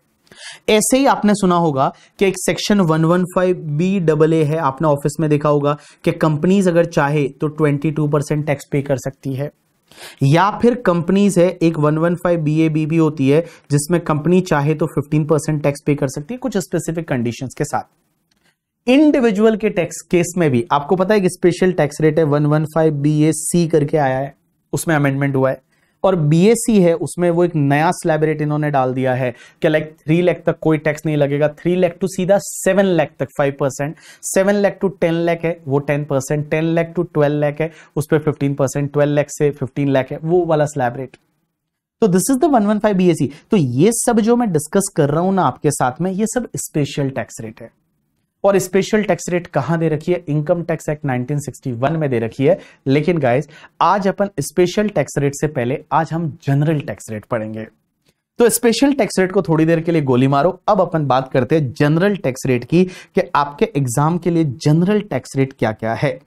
ऐसे ही आपने सुना होगा कि एक सेक्शन 115 बी डबल ए है आपने ऑफिस में देखा होगा कि कंपनीज अगर चाहे तो 22 परसेंट टैक्स पे कर सकती है या फिर कंपनीज है एक 115 बी ए बी भी होती है जिसमें कंपनी चाहे तो 15 परसेंट टैक्स पे कर सकती है कुछ स्पेसिफिक कंडीशंस के साथ इंडिविजुअल के टैक्स केस में भी आपको पता है कि स्पेशल टैक्स रेट है one one five B S C करके आया है उसमें अमेंडमेंट हुआ है और बी है उसमें वो एक नया स्लैब रेट इन्होंने डाल दिया है कि लाइक थ्री लैख तक कोई टैक्स नहीं लगेगा थ्री लैख टू सीधा सेवन लैख तक five percent seven lakh to ten lakh है वो ten percent ten lakh to twelve lakh है उस पर फिफ्टीन परसेंट ट्वेल्व लैख से फिफ्टीन लैख है वो वाला स्लैब रेट तो this is the one one five B तो ये सब जो मैं डिस्कस कर रहा हूं ना आपके साथ में ये सब स्पेशल टैक्स रेट है और स्पेशल टैक्स रेट कहां दे रखी है इनकम टैक्स एक्ट 1961 में दे रखी है लेकिन गाइस आज अपन स्पेशल टैक्स रेट से पहले आज हम जनरल टैक्स रेट पढ़ेंगे तो स्पेशल टैक्स रेट को थोड़ी देर के लिए गोली मारो अब अपन बात करते हैं जनरल टैक्स रेट की कि आपके एग्जाम के लिए जनरल टैक्स रेट क्या क्या है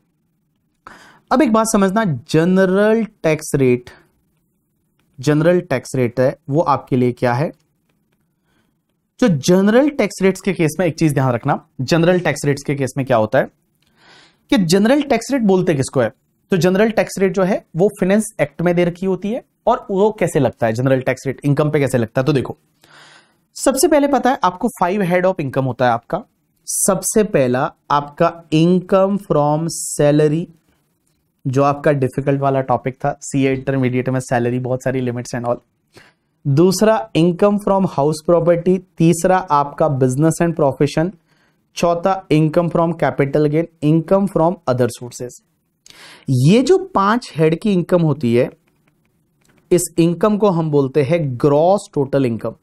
अब एक बात समझना general tax rate general tax rate है वो आपके लिए क्या है जो जनरल टैक्स रेट्स के केस में एक चीज ध्यान रखना जनरल टैक्स रेट्स के केस में क्या होता है कि जनरल टैक्स रेट बोलते किसको है तो जनरल टैक्स रेट जो है वो फिनेंस एक्ट में दे रखी होती है और वो कैसे लगता है जनरल टैक्स रेट इनकम पे कैसे लगता है तो देखो सबसे पहले पता है आपको फाइव हेड ऑफ इनकम होता है आपका सबसे पहला आपका इनकम फ्रॉम सैलरी जो आपका डिफिकल्ट वाला टॉपिक था सी इंटरमीडिएट में सैलरी बहुत सारी लिमिट्स एंड ऑल दूसरा इनकम फ्रॉम हाउस प्रॉपर्टी तीसरा आपका बिजनेस एंड प्रोफेशन चौथा income from capital gain income from other sources ये जो पांच हेड की इनकम होती है इस इनकम को हम बोलते हैं gross total income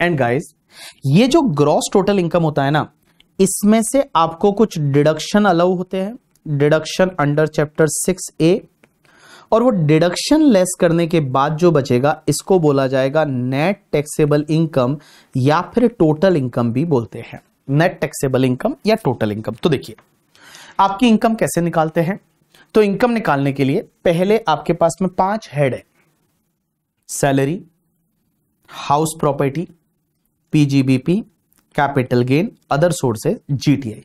and guys ये जो ग्रॉस टोटल इनकम होता है ना इसमें से आपको कुछ डिडक्शन अलाउ होते हैं deduction under chapter six A और वो डिडक्शन लेस करने के बाद जो बचेगा इसको बोला जाएगा नेट टैक्सेबल इनकम या फिर टोटल इनकम भी बोलते हैं नेट टैक्सेबल इनकम या टोटल इनकम तो देखिए आपकी इनकम कैसे निकालते हैं तो इनकम निकालने के लिए पहले आपके पास में पांच हेड है salary house property PGBP capital gain other sources GTI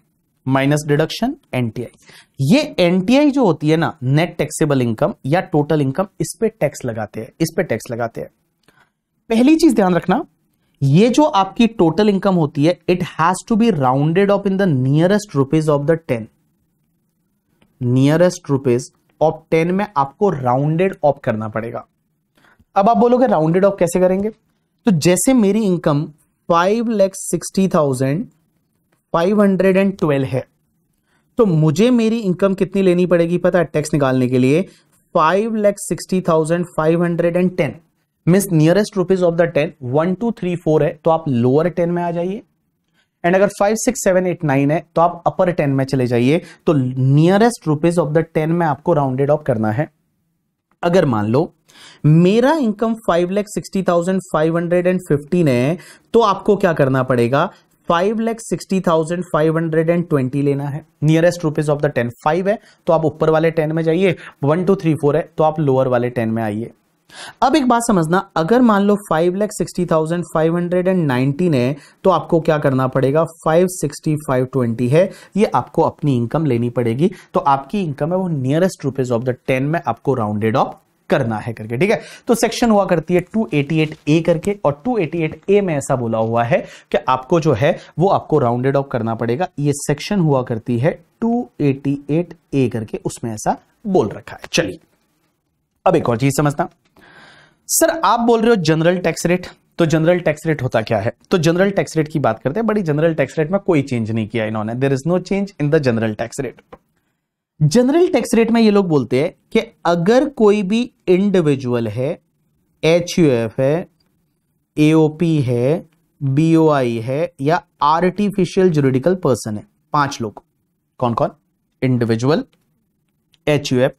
minus deduction NTI ये एनटीआई जो होती है ना नेट टैक्सेबल इनकम या टोटल इनकम इस पे टैक्स लगाते हैं इस पे टैक्स लगाते हैं पहली चीज ध्यान रखना ये जो आपकी टोटल इनकम होती है it has to be rounded off in the nearest rupees of the ten nearest rupees of ten में आपको राउंडेड ऑफ करना पड़ेगा अब आप बोलोगे राउंडेड ऑफ कैसे करेंगे तो जैसे मेरी income five lakh sixty thousand 512 है तो मुझे मेरी इनकम कितनी लेनी पड़ेगी पता है टैक्स निकालने के लिए five lakh sixty thousand five hundred and ten means nearest rupees of the ten one two three four है तो आप लोअर टेन में आ जाइए एंड अगर five six seven eight nine है तो आप अपर टेन में चले जाइए तो nearest rupees of the ten में आपको राउंडेड ऑफ करना है अगर मान लो मेरा income five lakh sixty thousand five hundred and fifteen है तो आपको क्या करना पड़ेगा five lakh sixty thousand five hundred and twenty लेना है nearest rupees of the ten five है तो आप ऊपर वाले टेन में जाइए वन टू थ्री फोर है तो आप लोअर वाले टेन में आइए अब एक बात समझना अगर मान लो five lakh sixty thousand five hundred and nineteen है तो आपको क्या करना पड़ेगा फाइव सिक्सटी फाइव ट्वेंटी है ये आपको अपनी इनकम लेनी पड़ेगी तो आपकी इनकम है वो nearest rupees of the ten में आपको राउंडेड ऑफ करना है करके ठीक है तो सेक्शन हुआ करती है 288 ए करके और 288 ए में ऐसा बोला हुआ है कि आपको जो है वो आपको राउंडेड ऑफ करना पड़ेगा ये सेक्शन हुआ करती है 288 ए करके उसमें ऐसा बोल रखा है चलिए अब एक और चीज समझता सर आप बोल रहे हो जनरल टैक्स रेट तो जनरल टैक्स रेट होता क्या है तो जनरल टैक्स रेट की बात करते हैं बड़ी जनरल टैक्स रेट में कोई चेंज नहीं किया इन्होंने there is no change in the general tax rate general tax rate में ये लोग बोलते हैं कि अगर कोई भी इंडिविजुअल है एच यू एफ है एओपी है बीओआई है या आर्टिफिशियल जुरिडिकल पर्सन है पांच लोग कौन कौन individual H U F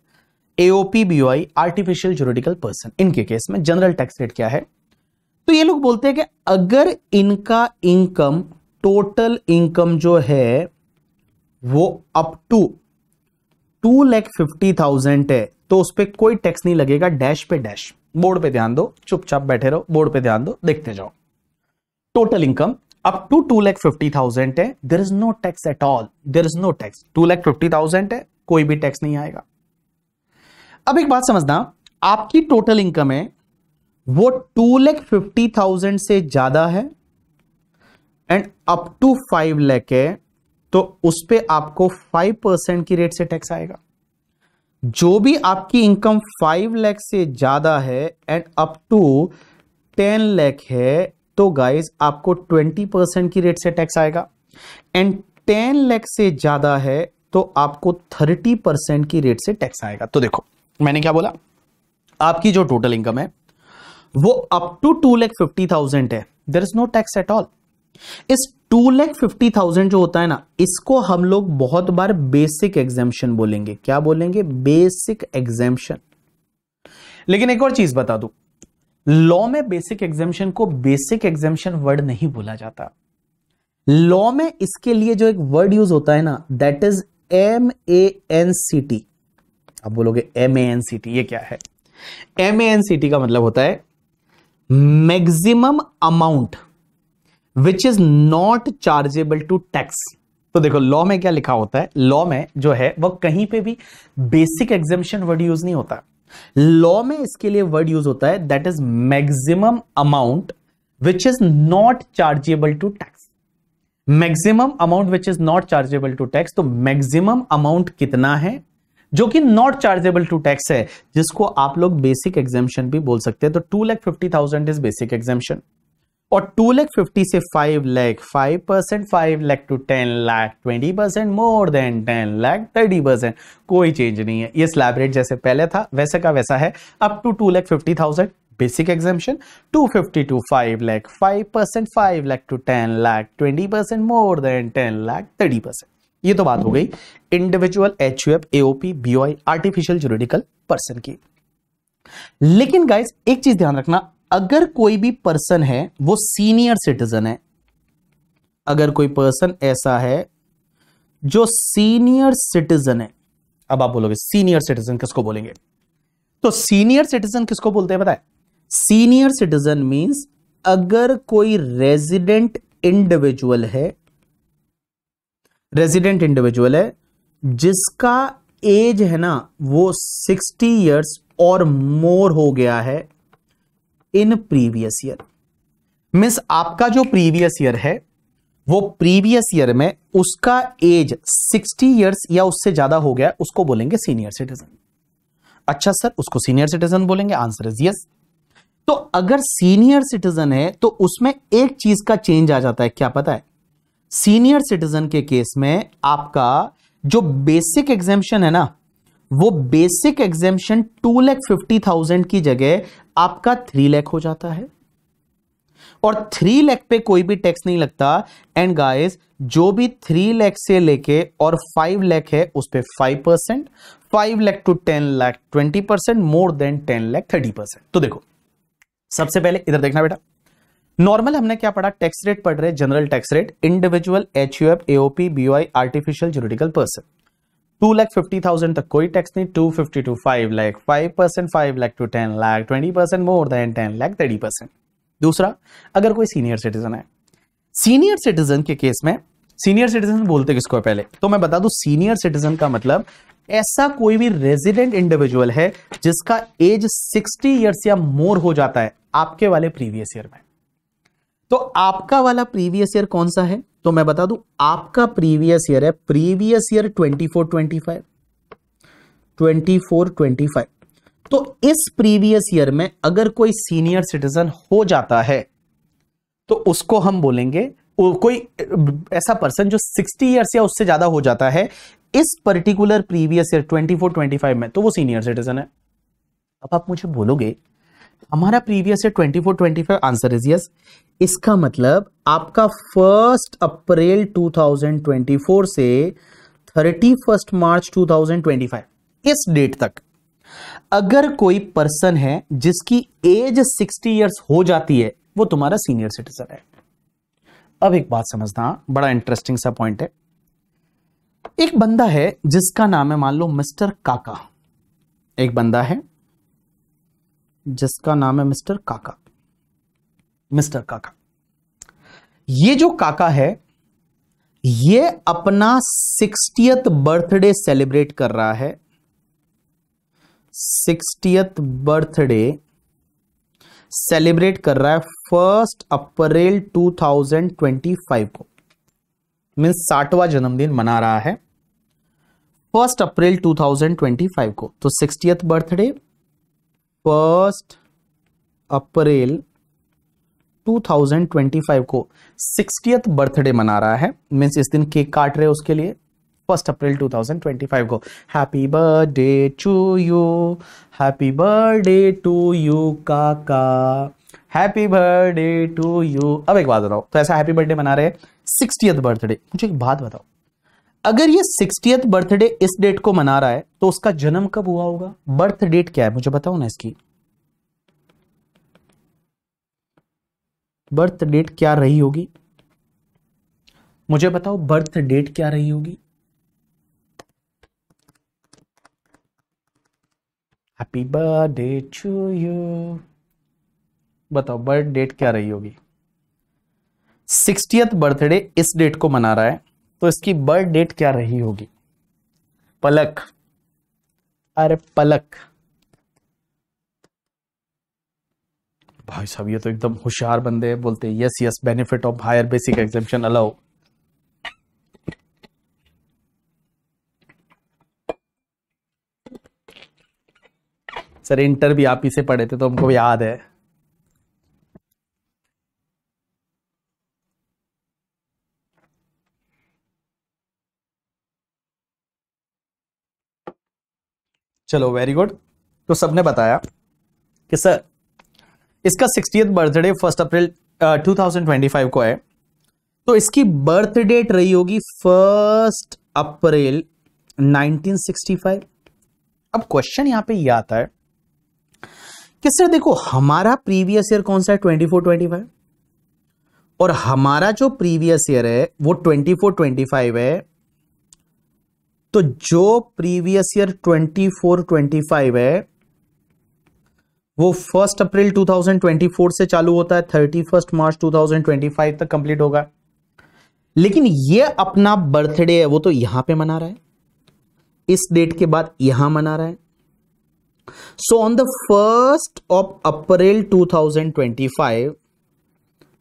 AOP BOI artificial juridical person इनके केस में जनरल टैक्स रेट क्या है तो ये लोग बोलते हैं कि अगर इनका इनकम टोटल इनकम जो है वो up to two lakh fifty thousand है तो उस पर कोई टैक्स नहीं लगेगा डैश पे डैश बोर्ड पे ध्यान दो चुपचाप बैठे रहो बोर्ड पे ध्यान दो देखते जाओ total income up to two lakh fifty thousand है there is no tax at all there is no tax two lakh fifty thousand है कोई भी टैक्स नहीं आएगा अब एक बात समझना आपकी टोटल इनकम है वो टू लैख फिफ्टी थाउजेंड से ज्यादा है and up to five lakh है तो उस पर आपको फाइव परसेंट की रेट से टैक्स आएगा जो भी आपकी इनकम फाइव लैख से ज़्यादा है and up to ten lakh है तो गाइज आपको ट्वेंटी परसेंट की रेट से टैक्स आएगा एंड टेन लैख से ज़्यादा है तो आपको थर्टी परसेंट की रेट से टैक्स आएगा तो देखो मैंने क्या बोला आपकी जो टोटल इनकम है वो up to two lakh fifty thousand है there is no tax at all इस टू लैख फिफ्टी थाउजेंड जो होता है ना इसको हम लोग बहुत बार बेसिक एग्जामेशन बोलेंगे क्या बोलेंगे बेसिक एग्जामेशन लेकिन एक और चीज बता दू लॉ में बेसिक एग्जामेशन को बेसिक एग्जामेशन वर्ड नहीं बोला जाता लॉ में इसके लिए जो एक वर्ड यूज होता है ना that is M A N C T आप बोलोगे M A N C T ये क्या है M A N C T का मतलब होता है maximum amount which is not chargeable to tax तो देखो लॉ में क्या लिखा होता है लॉ में जो है वह कहीं पे भी बेसिक एग्जेम्पन वर्ड यूज नहीं होता लॉ में इसके लिए वर्ड यूज होता है that is maximum amount which is not chargeable to tax maximum amount which is not chargeable to tax तो मैक्सिमम अमाउंट कितना है जो कि नॉट चार्जेबल टू टैक्स है जिसको आप लोग बेसिक एग्जेम्पन भी बोल सकते हैं तो two lakh fifty thousand is basic exemption और टू लैख फिफ्टी से five lakh five percent five lakh to ten lakh twenty percent more than ten lakh thirty percent कोई चेंज नहीं है ये स्लैब रेट जैसे पहले था वैसे का वैसा है up to two lakh fifty thousand basic exemption two fifty to five lakh five percent five lakh to ten lakh twenty percent more than ten lakh thirty percent ये तो बात हो गई individual H U F AOP BOI artificial juridical person की लेकिन guys एक चीज ध्यान रखना अगर कोई भी पर्सन है वो सीनियर सिटीजन है अगर कोई पर्सन ऐसा है जो सीनियर सिटीजन है अब आप बोलोगे सीनियर सिटीजन किसको बोलेंगे तो सीनियर सिटीजन किसको बोलते हैं बताए सीनियर सिटीजन मींस अगर कोई रेजिडेंट इंडिविजुअल है रेजिडेंट इंडिविजुअल है जिसका एज है ना वो सिक्सटी ईयर्स और मोर हो गया है इन प्रीवियस ईयर मीन्स आपका जो प्रीवियस ईयर है वो प्रीवियस ईयर में उसका एज 60 इयर्स या उससे ज्यादा हो गया उसको बोलेंगे सीनियर सिटीजन अच्छा सर उसको सीनियर सिटीजन बोलेंगे आंसर इज यस तो अगर सीनियर सिटीजन है तो उसमें एक चीज का चेंज आ जाता है क्या पता है सीनियर सिटीजन के केस में आपका जो बेसिक एग्जामेशन है ना वो basic exemption two lakh fifty thousand की जगह आपका थ्री लैख हो जाता है और थ्री लैख पे कोई भी टैक्स नहीं लगता एंड गाइस जो भी थ्री लैख से लेके और फाइव लैख है उस पर five percent five lakh to ten lakh twenty percent more than ten lakh thirty percent तो देखो सबसे पहले इधर देखना बेटा नॉर्मल हमने क्या पढ़ा टैक्स रेट पढ़ रहे general tax rate individual H U F AOP B artificial juridical person two lakh fifty thousand तक कोई टैक्स नहीं two fifty to five lakh five percent five lakh to ten lakh twenty percent more than ten lakh thirty percent दूसरा अगर कोई senior citizen है senior citizen के case में senior citizen बोलते किसको है पहले तो मैं बता दू सीनियर सिटीजन का मतलब ऐसा कोई भी रेजिडेंट इंडिविजुअल है जिसका एज सिक्सटी ईयर्स या मोर हो जाता है आपके वाले प्रीवियस ईयर में तो आपका वाला प्रीवियस ईयर कौन सा है तो मैं बता दूं आपका प्रीवियस ईयर है प्रीवियस ईयर 24 फोर 24 25 तो इस प्रीवियस ईयर में अगर कोई सीनियर सिटीजन हो जाता है तो उसको हम बोलेंगे कोई ऐसा पर्सन जो 60 इयर्स या उससे ज्यादा हो जाता है इस पर्टिकुलर प्रीवियस ईयर 24 25 में तो वो सीनियर सिटीजन है अब आप मुझे बोलोगे हमारा प्रीवियस है twenty four twenty five answer is yes इसका मतलब आपका first April two thousand twenty four से thirty first March two thousand twenty five इस डेट तक अगर कोई पर्सन है जिसकी एज सिक्सटी ईयर्स हो जाती है वो तुम्हारा सीनियर सिटीजन है अब एक बात समझना बड़ा इंटरेस्टिंग सा पॉइंट है एक बंदा है जिसका नाम है मान लो मिस्टर काका एक बंदा है जिसका नाम है मिस्टर काका मिस्टर काका ये जो काका है ये अपना सिक्सटियथ बर्थडे सेलिब्रेट कर रहा है सिक्सटियथ बर्थडे सेलिब्रेट कर रहा है फर्स्ट अप्रैल 2025 को मीन्स साठवा जन्मदिन मना रहा है फर्स्ट अप्रैल 2025 को तो सिक्सटियथ बर्थडे फर्स्ट अप्रैल 2025 को सिक्सटियथ बर्थडे मना रहा है मीन्स इस दिन केक काट रहे हैं उसके लिए फर्स्ट अप्रैल 2025 को happy birthday to you happy birthday to you काका हैप्पी बर्थडे टू यू अब एक बात बताओ तो ऐसा हैप्पी बर्थडे मना रहे हैं सिक्सटियथ बर्थडे मुझे एक बात बताओ अगर ये सिक्सटियथ बर्थडे इस डेट को मना रहा है तो उसका जन्म कब हुआ होगा बर्थ डेट क्या है मुझे बताओ ना इसकी बर्थ डेट क्या रही होगी मुझे बताओ बर्थ डेट क्या रही होगी हैप्पी बर्थडे टू यू बताओ बर्थ डेट क्या रही होगी सिक्सटियथ बर्थडे इस डेट को मना रहा है तो इसकी बर्थ डेट क्या रही होगी पलक अरे पलक भाई साहब ये तो एकदम होशियार बंदे हैं बोलते yes yes benefit of higher basic exemption allow sir inter भी आप ही से पढ़े थे तो हमको याद है चलो वेरी गुड तो सबने बताया कि सर इसका sixty birthday first April two thousand twenty five को है तो इसकी बर्थ डेट रही होगी फर्स्ट अप्रैल 1965 अब क्वेश्चन यहां पे ये आता है कि सर देखो हमारा प्रीवियस ईयर कौन सा है 24 25 और हमारा जो प्रीवियस ईयर है वो 24 25 है तो जो प्रीवियस ईयर 24 25 है वो फर्स्ट अप्रैल 2024 से चालू होता है थर्टी फर्स्ट मार्च 2025 तक कंप्लीट होगा लेकिन ये अपना बर्थडे है वो तो यहां पे मना रहा है इस डेट के बाद यहां मना रहा है so on the first of April 2025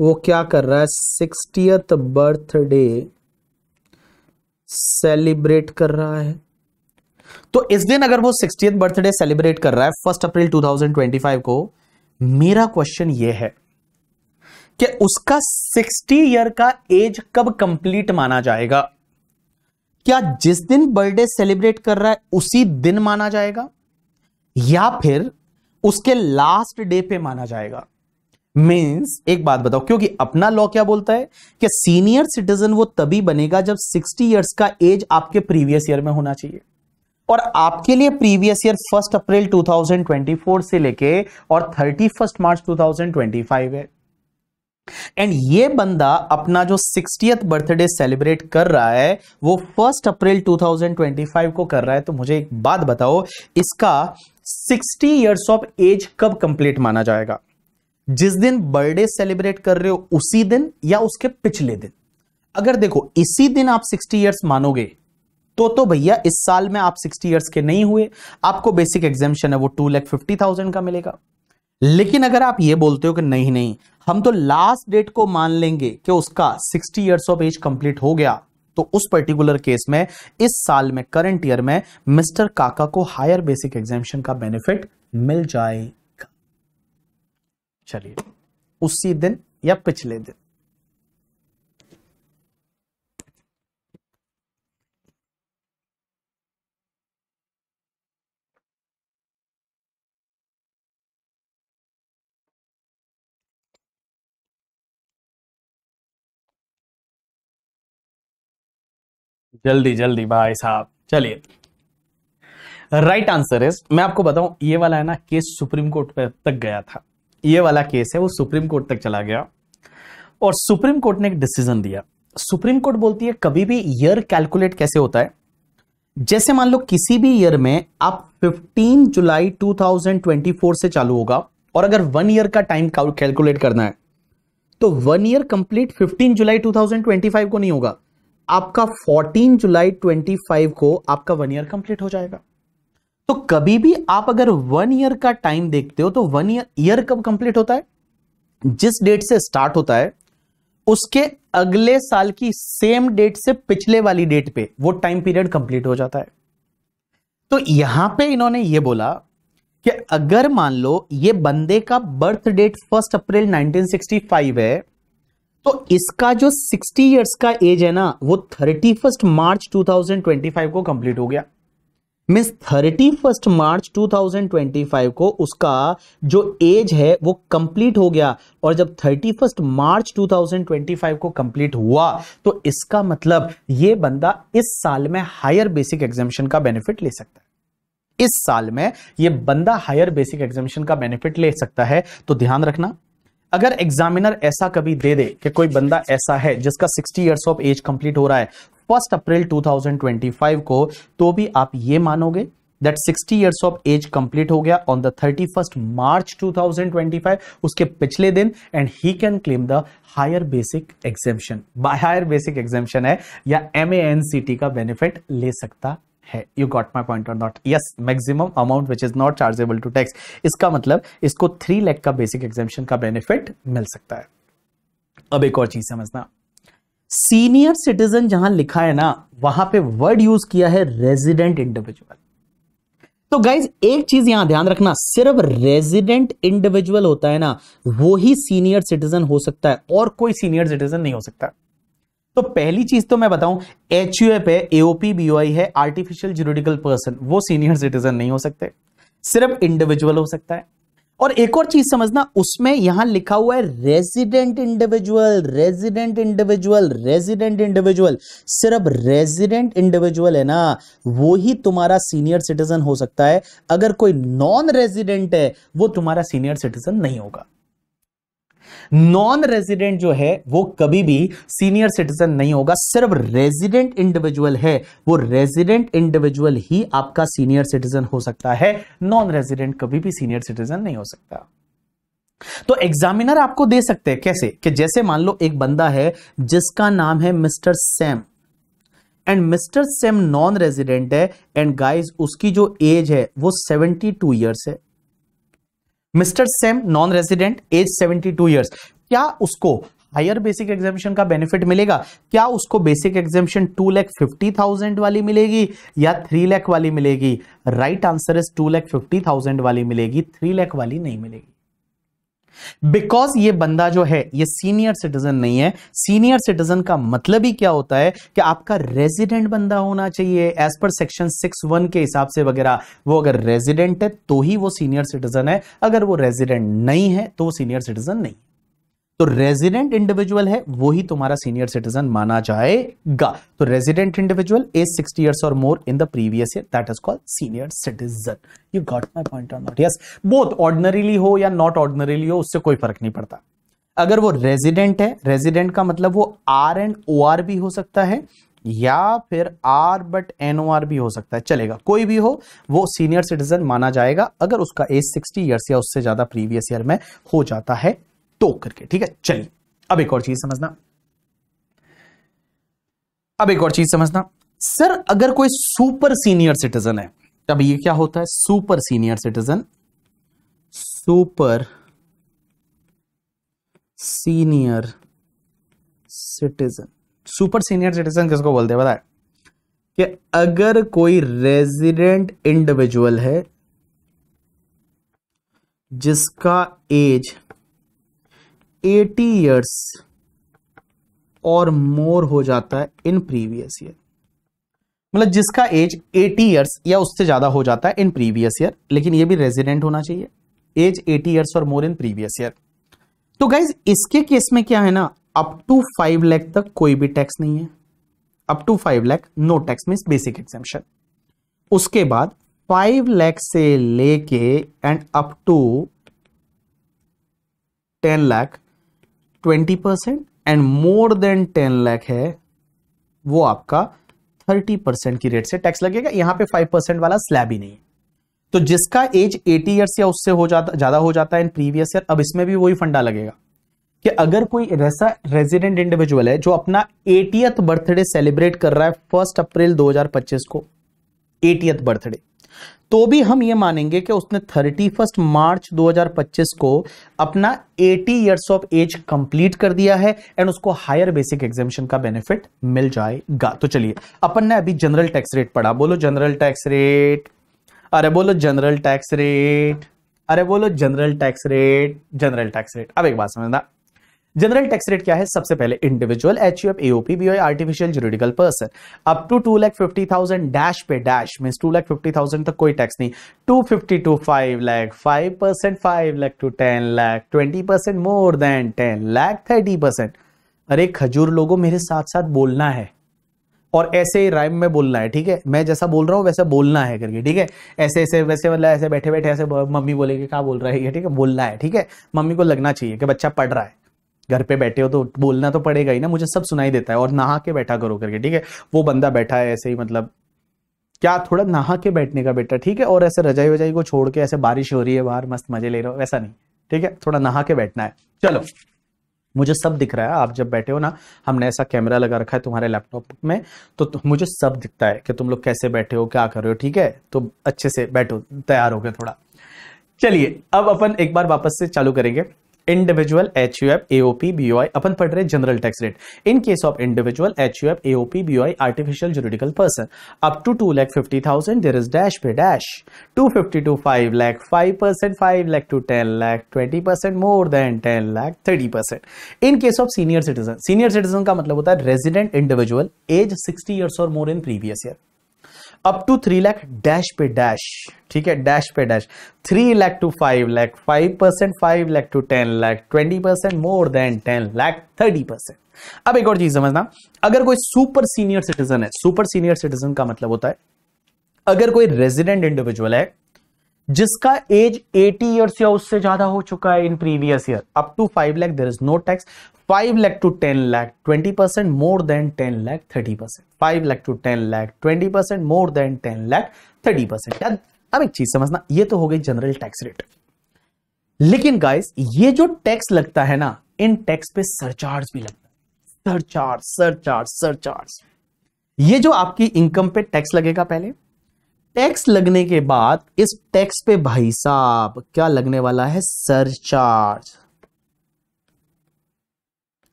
वो क्या कर रहा है सिक्सटीथ बर्थडे सेलिब्रेट कर रहा है तो इस दिन अगर वो सिक्सटी बर्थडे सेलिब्रेट कर रहा है फर्स्ट अप्रैल 2025 को मेरा क्वेश्चन ये है कि उसका 60 ईयर का एज कब कंप्लीट माना जाएगा क्या जिस दिन बर्थडे सेलिब्रेट कर रहा है उसी दिन माना जाएगा या फिर उसके लास्ट डे पे माना जाएगा मीन्स एक बात बताओ क्योंकि अपना लॉ क्या बोलता है कि सीनियर सिटीजन वो तभी बनेगा जब 60 इयर्स का एज आपके प्रीवियस ईयर में होना चाहिए और आपके लिए प्रीवियस ईयर फर्स्ट अप्रैल 2024 से लेके और थर्टी फर्स्ट मार्च 2025 है एंड ये बंदा अपना जो सिक्सटी बर्थडे सेलिब्रेट कर रहा है वो फर्स्ट अप्रैल 2025 को कर रहा है तो मुझे एक बात बताओ इसका सिक्सटी ईयर्स ऑफ एज कब कंप्लीट माना जाएगा जिस दिन बर्थडे सेलिब्रेट कर रहे हो उसी दिन या उसके पिछले दिन अगर देखो इसी दिन आप 60 इयर्स मानोगे तो तो भैया इस साल में आप 60 इयर्स के नहीं हुए आपको बेसिक एग्जामेशन है वो टू लैख फिफ्टी थाउजेंड का मिलेगा लेकिन अगर आप ये बोलते हो कि नहीं नहीं हम तो लास्ट डेट को मान लेंगे कि उसका 60 इयर्स ऑफ एज कंप्लीट हो गया तो उस पर्टिकुलर केस में इस साल में करंट ईयर में मिस्टर काका को हायर बेसिक एग्जामेशन का बेनिफिट मिल जाए चलिए उसी दिन या पिछले दिन जल्दी जल्दी भाई साहब चलिए राइट आंसर इज मैं आपको बताऊं ये वाला है ना केस सुप्रीम कोर्ट पे तक गया था ये वाला केस है वो सुप्रीम कोर्ट तक चला गया और सुप्रीम कोर्ट ने एक डिसीजन दिया सुप्रीम कोर्ट बोलती है कभी भी ईयर कैलकुलेट कैसे होता है जैसे मान लो किसी भी ईयर में आप 15 जुलाई 2024 से चालू होगा और अगर वन ईयर का टाइम कैलकुलेट करना है तो वन ईयर कंप्लीट 15 जुलाई 2025 को नहीं होगा आपका 14 जुलाई 25 को आपका वन ईयर कंप्लीट हो जाएगा तो कभी भी आप अगर वन ईयर का टाइम देखते हो तो वन ईयर ईयर कब कंप्लीट होता है जिस डेट से स्टार्ट होता है उसके अगले साल की सेम डेट से पिछले वाली डेट पे वो टाइम पीरियड कंप्लीट हो जाता है तो यहां पे इन्होंने ये बोला कि अगर मान लो ये बंदे का बर्थ डेट फर्स्ट अप्रैल 1965 है तो इसका जो 60 इयर्स का एज है ना वो 31 मार्च 2025 को कंप्लीट हो गया मीन्स थर्टी फर्स्ट मार्च 2025 को उसका जो एज है वो कंप्लीट हो गया और जब थर्टी फर्स्ट मार्च 2025 को कंप्लीट हुआ तो इसका मतलब ये बंदा इस साल में हायर बेसिक एग्जामेशन का बेनिफिट ले सकता है इस साल में ये बंदा हायर बेसिक एग्जामेशन का बेनिफिट ले सकता है तो ध्यान रखना अगर एग्जामिनर ऐसा कभी दे दे कि कोई बंदा ऐसा है जिसका 60 इयर्स ऑफ एज कंप्लीट हो रहा है फर्स्ट अप्रैल 2025 को तो भी आप ये मानोगे that 60 years of age complete हो गया ऑन द 31 मार्च 2025 उसके पिछले दिन and he can claim the higher basic exemption higher basic exemption है या एम का बेनिफिट ले सकता है यू गॉट माई पॉइंट और not yes maximum amount which is not chargeable to tax इसका मतलब इसको थ्री लैख का बेसिक एग्जेम्पन का बेनिफिट मिल सकता है अब एक और चीज समझना सीनियर सिटीजन जहां लिखा है ना वहां पे वर्ड यूज किया है रेजिडेंट इंडिविजुअल तो गाइज एक चीज यहां ध्यान रखना सिर्फ रेजिडेंट इंडिविजुअल होता है ना वो ही सीनियर सिटीजन हो सकता है और कोई सीनियर सिटीजन नहीं हो सकता तो पहली चीज तो मैं बताऊं एच यू है एओपी बीओआई है आर्टिफिशियल जुरिडिकल पर्सन वो सीनियर सिटीजन नहीं हो सकते सिर्फ इंडिविजुअल हो सकता है और एक और चीज समझना उसमें यहां लिखा हुआ है resident individual resident individual resident individual सिर्फ रेजिडेंट इंडिविजुअल है ना वो ही तुम्हारा सीनियर सिटीजन हो सकता है अगर कोई नॉन रेजिडेंट है वो तुम्हारा सीनियर सिटीजन नहीं होगा नॉन रेजिडेंट जो है वो कभी भी सीनियर सिटीजन नहीं होगा सिर्फ रेजिडेंट इंडिविजुअल है वो रेजिडेंट इंडिविजुअल ही आपका सीनियर सिटीजन हो सकता है नॉन रेजिडेंट कभी भी सीनियर सिटीजन नहीं हो सकता तो एग्जामिनर आपको दे सकते हैं कैसे कि जैसे मान लो एक बंदा है जिसका नाम है mister Sam and mister Sam non resident है एंड गाइस उसकी जो एज है वो 72 इयर्स है mister Sam non resident age 72 years क्या उसको हायर बेसिक एग्जामेशन का बेनिफिट मिलेगा क्या उसको basic exemption two lakh fifty thousand वाली मिलेगी या थ्री लैख वाली मिलेगी right answer is two lakh fifty thousand वाली मिलेगी थ्री लैख वाली नहीं मिलेगी बिकॉज ये बंदा जो है ये सीनियर सिटीजन नहीं है सीनियर सिटीजन का मतलब ही क्या होता है कि आपका रेजिडेंट बंदा होना चाहिए as per section six one के हिसाब से वगैरह वो अगर रेजिडेंट है तो ही वो सीनियर सिटीजन है अगर वो रेजिडेंट नहीं है तो वो सीनियर सिटीजन नहीं है तो रेजिडेंट इंडिविजुअल है वो ही तुम्हारा सीनियर सिटीजन माना जाएगा तो resident individual age sixty years और more in the previous year that is called senior citizen you got my point on not yes both ordinarily हो या नॉट ऑर्डनरीली हो उससे कोई फर्क नहीं पड़ता अगर वो रेजिडेंट है रेजिडेंट का मतलब वो आर एंड ओ आर भी हो सकता है या फिर R but N O R भी हो सकता है चलेगा कोई भी हो वो सीनियर सिटीजन माना जाएगा अगर उसका एज सिक्सटी ईयर्स या उससे ज्यादा प्रीवियस ईयर में हो जाता है टोक करके ठीक है चलिए अब एक और चीज समझना अब एक और चीज समझना सर अगर कोई सुपर सीनियर सिटीजन है तब ये क्या होता है super senior citizen super senior citizen super senior citizen किसको बोलते हैं बताए कि अगर कोई रेजिडेंट इंडिविजुअल है जिसका एज एटी ईयर्स और मोर हो जाता है इन प्रीवियस ईयर मतलब जिसका एज 80 ईयर्स या उससे ज्यादा हो जाता है इन प्रीवियस ईयर लेकिन ये भी रेजिडेंट होना चाहिए एज 80 ईयर्स और मोर इन प्रीवियस ईयर तो गाइज इसके केस में क्या है ना अप टू फाइव लैख तक कोई भी टैक्स नहीं है up to five lakh no tax mean basic exemption उसके बाद फाइव लैख से लेके and up to ten lakh twenty percent and more than ten lakh है वो आपका थर्टी परसेंट की रेट से टैक्स लगेगा यहां पे फाइव परसेंट वाला स्लैब ही नहीं है तो जिसका एज एटी ईयर्स या उससे हो जाता ज्यादा हो जाता है इन प्रीवियस ईयर अब इसमें भी वही फंडा लगेगा कि अगर कोई ऐसा रेजिडेंट इंडिविजुअल है जो अपना एटीएथ बर्थडे सेलिब्रेट कर रहा है फर्स्ट अप्रैल 2025 को एटीएथ बर्थडे तो भी हम ये मानेंगे कि उसने थर्टी फर्स्ट मार्च 2025 को अपना 80 इयर्स ऑफ एज कंप्लीट कर दिया है एंड उसको हायर बेसिक एग्जामेशन का बेनिफिट मिल जाएगा तो चलिए अपन ने अभी जनरल टैक्स रेट पढ़ा बोलो जनरल टैक्स रेट अरे बोलो जनरल टैक्स रेट अरे बोलो general tax rate general tax rate अब एक बात समझना जनरल टैक्स रेट क्या है सबसे पहले individual H U F AOP B artificial juridical person up to two lakh fifty thousand dash पे dash mean two lakh fifty thousand तक कोई टैक्स नहीं two fifty to five lakh five percent five lakh to ten lakh twenty percent more than ten lakh thirty percent अरे खजूर लोगों मेरे साथ साथ बोलना है और ऐसे ही राइम में बोलना है ठीक है मैं जैसा बोल रहा हूँ वैसा बोलना है करके ठीक है ऐसे ऐसे वैसे मतलब ऐसे बैठे बैठे ऐसे मम्मी बोलेगी क्या बोल रहा है ठीक है बोलना है ठीक है मम्मी को लगना चाहिए कि बच्चा पढ़ रहा है घर पे बैठे हो तो बोलना तो पड़ेगा ही ना मुझे सब सुनाई देता है और नहा के बैठा करो करके ठीक है वो बंदा बैठा है ऐसे ही मतलब क्या थोड़ा नहा के बैठने का बेटा ठीक है और ऐसे रजाई वजाई को छोड़ के ऐसे बारिश हो रही है बाहर मस्त मजे ले रहे हो वैसा नहीं ठीक है थोड़ा नहा के बैठना है चलो मुझे सब दिख रहा है आप जब बैठे हो ना हमने ऐसा कैमरा लगा रखा है तुम्हारे लैपटॉप में तो मुझे सब दिखता है कि तुम लोग कैसे बैठे हो क्या कर रहे हो ठीक है तो अच्छे से बैठो तैयार हो गए थोड़ा चलिए अब अपन एक बार वापस से चालू करेंगे individual H U F AOP B I अपन पढ़ रहे general tax rate in case of individual H U F AOP B I artificial juridical person up to two lakh fifty thousand there is dash पे dash two fifty to five lakh five percent five lakh to ten lakh twenty percent more than ten lakh thirty percent in case of senior citizen senior citizen का मतलब होता है resident individual age sixty years और more in previous year up to three lakh dash पे dash ठीक है dash पे dash three lakh to five lakh five percent five lakh to ten lakh twenty percent more than ten lakh thirty percent अब एक और चीज समझना अगर कोई सुपर सीनियर सिटीजन है सुपर सीनियर सिटीजन का मतलब होता है अगर कोई रेजिडेंट इंडिविजुअल है जिसका एज 80 इयर्स या उससे ज्यादा हो चुका है in previous year up to 5 lakh there is no tax five lakh to ten lakh twenty percent more than ten lakh thirty percent five lakh to ten lakh twenty percent more than ten lakh thirty percent यार अब एक चीज समझना ये तो हो गई जनरल टैक्स रेट लेकिन गाइस ये जो टैक्स लगता है ना इन टैक्स पे सरचार्ज भी लगता है सरचार्ज सरचार्ज सरचार्ज ये जो आपकी इनकम पे टैक्स लगेगा पहले टैक्स लगने के बाद इस टैक्स पे भाई साहब क्या लगने वाला है सरचार्ज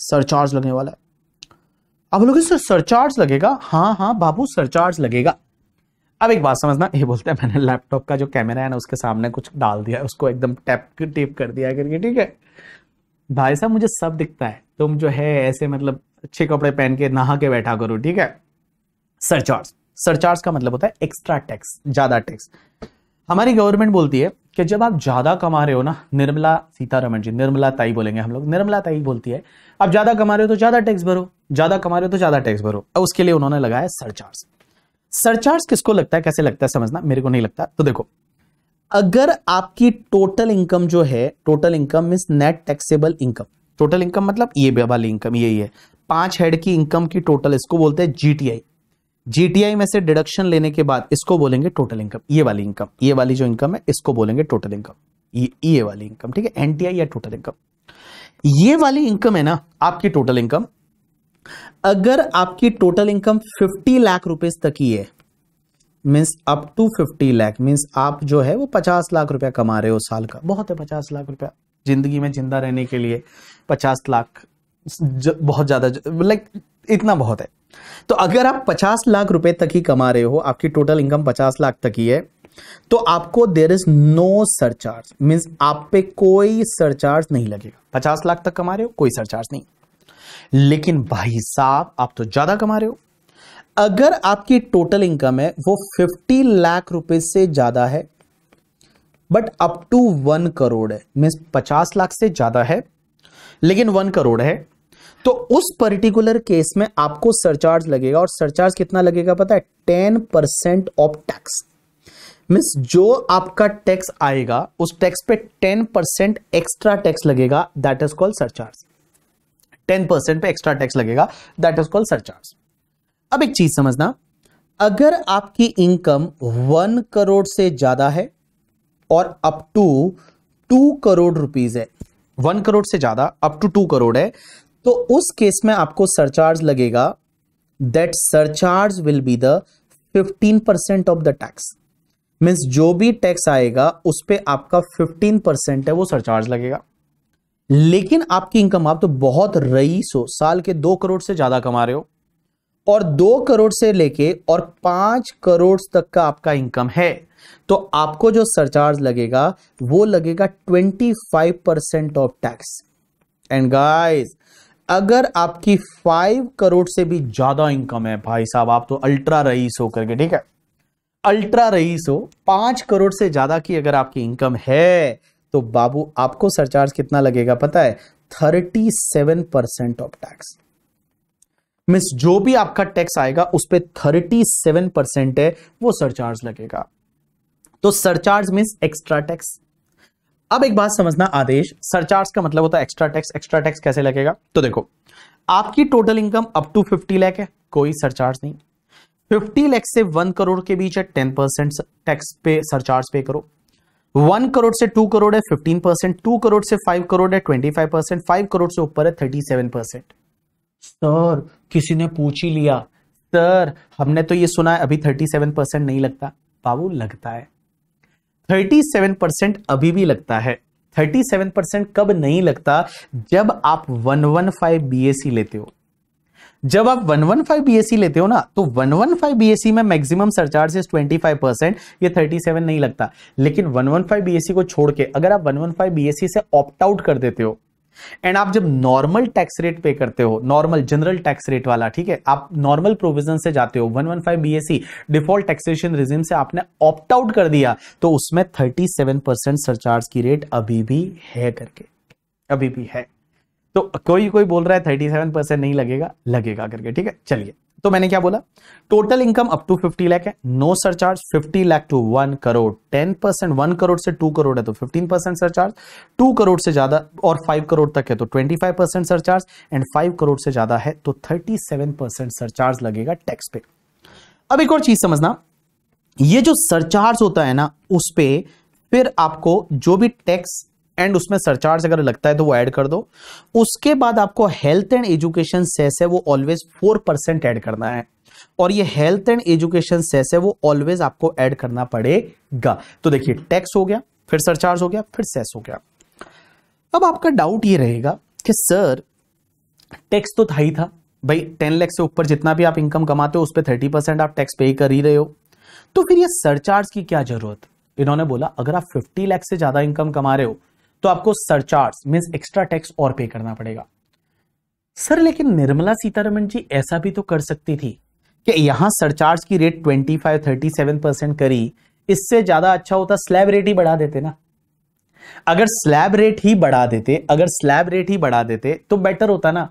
सरचार्ज लगने वाला है अब लोग सर सरचार्ज लगेगा हाँ हाँ बाबू सरचार्ज लगेगा अब एक बात समझना ये बोलते हैं मैंने लैपटॉप का जो कैमरा है ना उसके सामने कुछ डाल दिया उसको एकदम टैप टेप कर दिया करके ठीक है भाई साहब मुझे सब दिखता है तुम जो है ऐसे मतलब अच्छे कपड़े पहन के नहा के बैठा करो ठीक है सरचार्ज सरचार्ज का मतलब होता है एक्स्ट्रा टैक्स ज्यादा टैक्स हमारी गवर्नमेंट बोलती है कि जब आप ज़्यादा कमा रहे हो ना निर्मला सीतारमण जी निर्मला ताई बोलेंगे हम लोग निर्मला ताई बोलती है आप ज़्यादा कमा रहे हो तो ज़्यादा टैक्स भरो ज़्यादा कमा रहे हो तो ज़्यादा टैक्स भरो अब उसके लिए उन्होंने लगाया सरचार्ज सरचार्ज किसको लगता है कैसे लगता है समझना मेरे को नहीं लगता तो देखो अगर आपकी टोटल इनकम जो है total income mean net taxable income total income मतलब ये वाली इनकम यही है पांच हेड की इनकम की टोटल इसको बोलते हैं जीटीआई जीटीआई में से डिडक्शन लेने के बाद इसको बोलेंगे टोटल इनकम ये वाली इनकम ये वाली जो इनकम है इसको बोलेंगे टोटल इनकम ये ये वाली इनकम ठीक है एनटीआई या टोटल इनकम ये वाली इनकम है ना आपकी टोटल इनकम अगर आपकी टोटल इनकम 50 लाख रुपए तक ही है means up to 50 lakh means आप जो है वो 50 लाख रुपया कमा रहे हो साल का बहुत है 50 लाख रुपया जिंदगी में जिंदा रहने के लिए 50 लाख बहुत ज़्यादा लाइक इतना बहुत है तो अगर आप पचास लाख रुपए तक ही कमा रहे हो आपकी टोटल इनकम पचास लाख तक ही है तो आपको there is no surcharge mean आप पे कोई सरचार्ज नहीं लगेगा पचास लाख तक कमा रहे हो कोई सरचार्ज नहीं लेकिन भाई साहब आप तो ज़्यादा कमा रहे हो अगर आपकी टोटल इनकम है वो फिफ्टी लाख रुपए से ज़्यादा है but up to one crore है मीन पचास लाख से ज़्यादा है लेकिन वन करोड़ है तो उस पर्टिकुलर केस में आपको सरचार्ज लगेगा और सरचार्ज कितना लगेगा पता है ten percent of tax means जो आपका टैक्स आएगा उस टैक्स पे टेन परसेंट एक्स्ट्रा टैक्स लगेगा that is called surcharge ten percent पे एक्स्ट्रा टैक्स लगेगा दैट इज कॉल्ड सरचार्ज अब एक चीज समझना अगर आपकी इनकम वन करोड़ से ज्यादा है और up to two crore rupees है वन करोड़ से ज्यादा अप टू टू करोड़ है तो उस केस में आपको सरचार्ज लगेगा that surcharge will be the 15 percent of the tax means जो भी टैक्स आएगा उस पर आपका 15 परसेंट है वो सरचार्ज लगेगा लेकिन आपकी इनकम आप तो बहुत रईस हो साल के दो करोड़ से ज्यादा कमा रहे हो और दो करोड़ से लेके और पांच करोड़ तक का आपका इनकम है तो आपको जो सरचार्ज लगेगा वो लगेगा twenty five percent of tax and guys अगर आपकी फाइव करोड़ से भी ज्यादा इनकम है भाई साहब आप तो अल्ट्रा रईस हो करके ठीक है अल्ट्रा रईस हो पांच करोड़ से ज्यादा की अगर आपकी इनकम है तो बाबू आपको सरचार्ज कितना लगेगा पता है thirty seven percent of tax means जो भी आपका टैक्स आएगा उस पर थर्टी सेवन परसेंट है वो सरचार्ज लगेगा तो सरचार्ज मीन्स एक्स्ट्रा टैक्स अब एक बात समझना आदेश सरचार्ज का मतलब होता है एक्स्ट्रा टैक्स एक्स्ट्रा टैक्स कैसे लगेगा तो देखो आपकी total income up to 50 lakh है कोई सरचार्ज नहीं 50 लाख से 1 करोड़ के बीच है 10 परसेंट टैक्स पे सरचार्ज पे करो 1 करोड़ से 2 करोड़ है 15 परसेंट टू करोड़ से 5 करोड़ है 25 परसेंट फाइव करोड़ से ऊपर है 37 परसेंट सर किसी ने पूछ ही लिया सर हमने तो ये सुना है अभी 37 परसेंट नहीं लगता बाबू लगता है 37 परसेंट अभी भी लगता है 37 परसेंट कब नहीं लगता जब आप 115 बीएससी लेते हो जब आप 115 बीएससी लेते हो ना तो 115 बीएससी में मैक्सिमम सरचार्ज इज 25 परसेंट ये 37 नहीं लगता लेकिन 115 बीएससी को छोड़ के अगर आप 115 बीएससी से ऑप्ट आउट कर देते हो एंड आप जब नॉर्मल टैक्स रेट पे करते हो नॉर्मल जनरल टैक्स रेट वाला ठीक है आप नॉर्मल प्रोविजन से जाते हो 115 बीएससी डिफॉल्ट टैक्सेशन रिजिम से आपने ऑप्ट आउट कर दिया तो उसमें 37 परसेंट सरचार्ज की रेट अभी भी है करके अभी भी है तो कोई कोई बोल रहा है थर्टी सेवन परसेंट नहीं लगेगा लगेगा करके ठीक है चलिए तो मैंने क्या बोला total income up to fifty lakh है no surcharge fifty lakh to one crore ten percent one crore से टू करोड़ है तो fifteen percent surcharge two crore से ज्यादा और फाइव करोड़ तक है तो twenty five percent surcharge and five crore से ज्यादा है तो थर्टी सेवन परसेंट सरचार्ज लगेगा टैक्स पे अब एक और चीज समझना ये जो सरचार्ज होता है ना उस पर फिर आपको जो भी टैक्स एंड उसमें सरचार्ज अगर लगता है तो वो ऐड कर दो उसके बाद आपको हेल्थ एंड एजुकेशन सेस है वो ऑलवेज फोर परसेंट एड करना है और ये हेल्थ एंड एजुकेशन सेस है वो ऑलवेज आपको ऐड करना पड़ेगा तो देखिए टैक्स हो गया फिर सरचार्ज हो गया फिर सेस हो गया अब आपका डाउट ये रहेगा कि सर टैक्स तो था ही था भाई टेन लैख से ऊपर जितना भी आप इनकम कमाते हो उस पर थर्टी परसेंट आप टैक्स पे कर ही रहे हो तो फिर ये सरचार्ज की क्या जरूरत इन्होंने बोला अगर आप 50 लाख से ज्यादा इनकम कमा रहे हो तो आपको सरचार्ज मीन एक्स्ट्रा टैक्स और पे करना पड़ेगा सर लेकिन निर्मला सीतारमन जी ऐसा भी तो कर सकती थी कि यहां सरचार्ज की रेट 25 37 परसेंट करी इससे ज्यादा अच्छा होता स्लैब रेट ही बढ़ा देते ना अगर स्लैब रेट ही बढ़ा देते अगर स्लैब रेट ही बढ़ा देते तो बेटर होता ना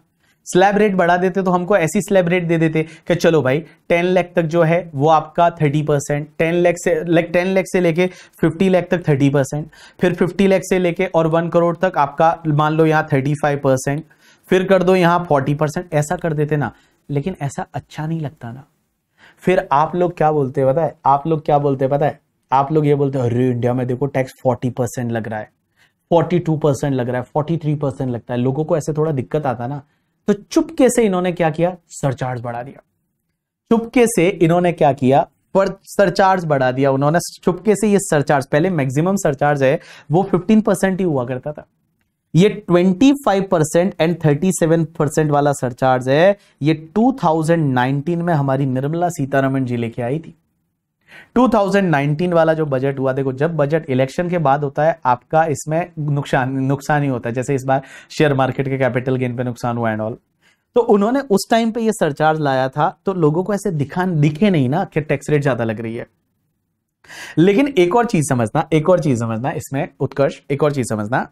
स्लैब रेट बढ़ा देते तो हमको ऐसी स्लैब रेट दे देते कि चलो भाई टेन लाख तक जो है वो आपका थर्टी परसेंट टेन लैख से लाइक टेन लैख से लेके फिफ्टी लाख तक थर्टी परसेंट फिर फिफ्टी लाख से लेके और वन करोड़ तक आपका मान लो यहाँ थर्टी फाइव परसेंट फिर कर दो यहाँ फोर्टी परसेंट ऐसा कर देते ना लेकिन ऐसा अच्छा नहीं लगता ना फिर आप लोग क्या बोलते हैं पता है आप लोग क्या बोलते हैं पता है आप लोग ये बोलते हैं अरे इंडिया में देखो टैक्स फोर्टी परसेंट लग रहा है फोर्टी टू परसेंट लग रहा है फोर्टी थ्री परसेंट लगता है लोगों को ऐसे थोड़ा दिक्कत आता ना तो चुपके से इन्होंने क्या किया सरचार्ज बढ़ा दिया चुपके से इन्होंने क्या किया पर सरचार्ज बढ़ा दिया उन्होंने चुपके से ये सरचार्ज पहले मैक्सिमम सरचार्ज है वो 15 परसेंट ही हुआ करता था ये 25 परसेंट एंड 37 परसेंट वाला सरचार्ज है ये 2019 में हमारी निर्मला सीतारमण जी लेके आई थी 2019 वाला जो बजट हुआ देखो जब बजट इलेक्शन के बाद होता है आपका इसमें नुकसान नुकसान ही होता है जैसे इस बार शेयर मार्केट के कैपिटल गेन पे नुकसान हुआ एंड ऑल तो उन्होंने उस टाइम पे ये सरचार्ज लाया था तो लोगों को ऐसे दिखा दिखे नहीं ना कि टैक्स रेट ज्यादा लग रही है लेकिन एक और चीज समझना एक और चीज समझना इसमें उत्कर्ष एक और चीज समझना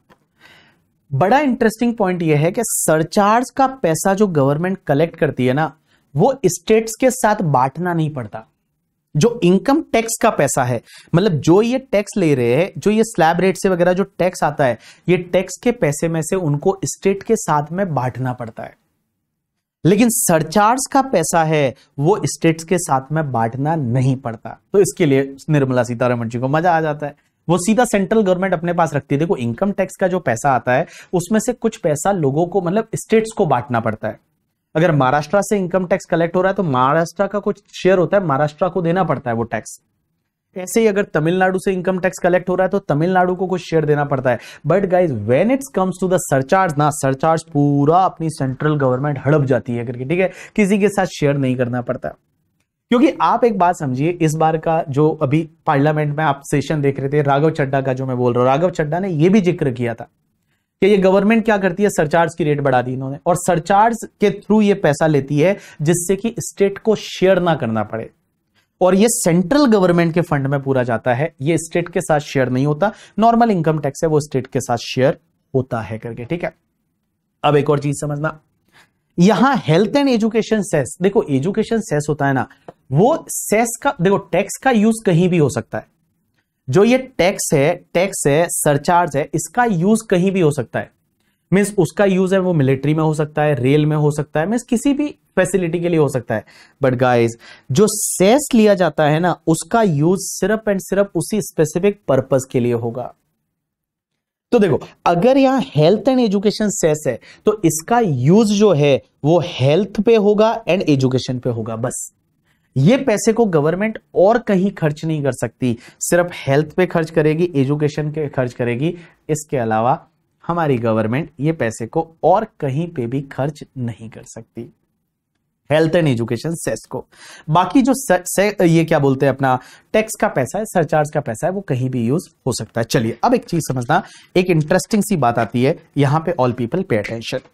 बड़ा इंटरेस्टिंग पॉइंट यह है कि सरचार्ज का पैसा जो गवर्नमेंट कलेक्ट करती है ना वो स्टेट्स के साथ बांटना नहीं पड़ता जो इनकम टैक्स का पैसा है मतलब जो ये टैक्स ले रहे हैं जो ये स्लैब रेट से वगैरह जो टैक्स आता है ये टैक्स के पैसे में से उनको स्टेट के साथ में बांटना पड़ता है लेकिन सरचार्ज का पैसा है वो स्टेट्स के साथ में बांटना नहीं पड़ता तो इसके लिए निर्मला सीतारमण जी को मजा आ जाता है वो सीधा सेंट्रल गवर्नमेंट अपने पास रखती है देखो इनकम टैक्स का जो पैसा आता है उसमें से कुछ पैसा लोगों को मतलब स्टेट्स को बांटना पड़ता है अगर महाराष्ट्र से इनकम टैक्स कलेक्ट हो रहा है तो महाराष्ट्र का कुछ शेयर होता है महाराष्ट्र को देना पड़ता है वो टैक्स ऐसे ही अगर तमिलनाडु से इनकम टैक्स कलेक्ट हो रहा है तो तमिलनाडु को कुछ शेयर देना पड़ता है but guys when it's comes to the surcharge ना सरचार्ज पूरा अपनी सेंट्रल गवर्नमेंट हड़प जाती है करके ठीक है किसी के साथ शेयर नहीं करना पड़ता क्योंकि आप एक बात समझिए इस बार का जो अभी पार्लियामेंट में आप सेशन देख रहे थे राघव चड्डा का जो मैं बोल रहा हूँ राघव चड्डा ने यह भी जिक्र किया था कि ये गवर्नमेंट क्या करती है सरचार्ज की रेट बढ़ा दी इन्होंने और सरचार्ज के थ्रू ये पैसा लेती है जिससे कि स्टेट को शेयर ना करना पड़े और ये सेंट्रल गवर्नमेंट के फंड में पूरा जाता है ये स्टेट के साथ शेयर नहीं होता नॉर्मल इनकम टैक्स है वो स्टेट के साथ शेयर होता है करके ठीक है अब एक और चीज समझना यहां हेल्थ एंड एजुकेशन सेस देखो एजुकेशन सेस होता है ना वो सेस का देखो टैक्स का यूज कहीं भी हो सकता है जो ये टैक्स है टैक्स है सरचार्ज है इसका यूज कहीं भी हो सकता है मीन्स उसका यूज है वो मिलिट्री में हो सकता है रेल में हो सकता है मीन्स किसी भी फैसिलिटी के लिए हो सकता है बट गाइज जो सेस लिया जाता है ना उसका यूज सिर्फ एंड सिर्फ उसी स्पेसिफिक पर्पज के लिए होगा तो देखो अगर यहां हेल्थ एंड एजुकेशन सेस है तो इसका यूज जो है वो हेल्थ पे होगा एंड एजुकेशन पे होगा बस ये पैसे को गवर्नमेंट और कहीं खर्च नहीं कर सकती सिर्फ हेल्थ पे खर्च करेगी एजुकेशन पे खर्च करेगी इसके अलावा हमारी गवर्नमेंट ये पैसे को और कहीं पे भी खर्च नहीं कर सकती हेल्थ एंड एजुकेशन सेस को बाकी जो से, से, ये क्या बोलते हैं अपना टैक्स का पैसा है सरचार्ज का पैसा है वो कहीं भी यूज हो सकता है चलिए अब एक चीज समझना एक इंटरेस्टिंग सी बात आती है यहां पे ऑल पीपल पे अटेंशन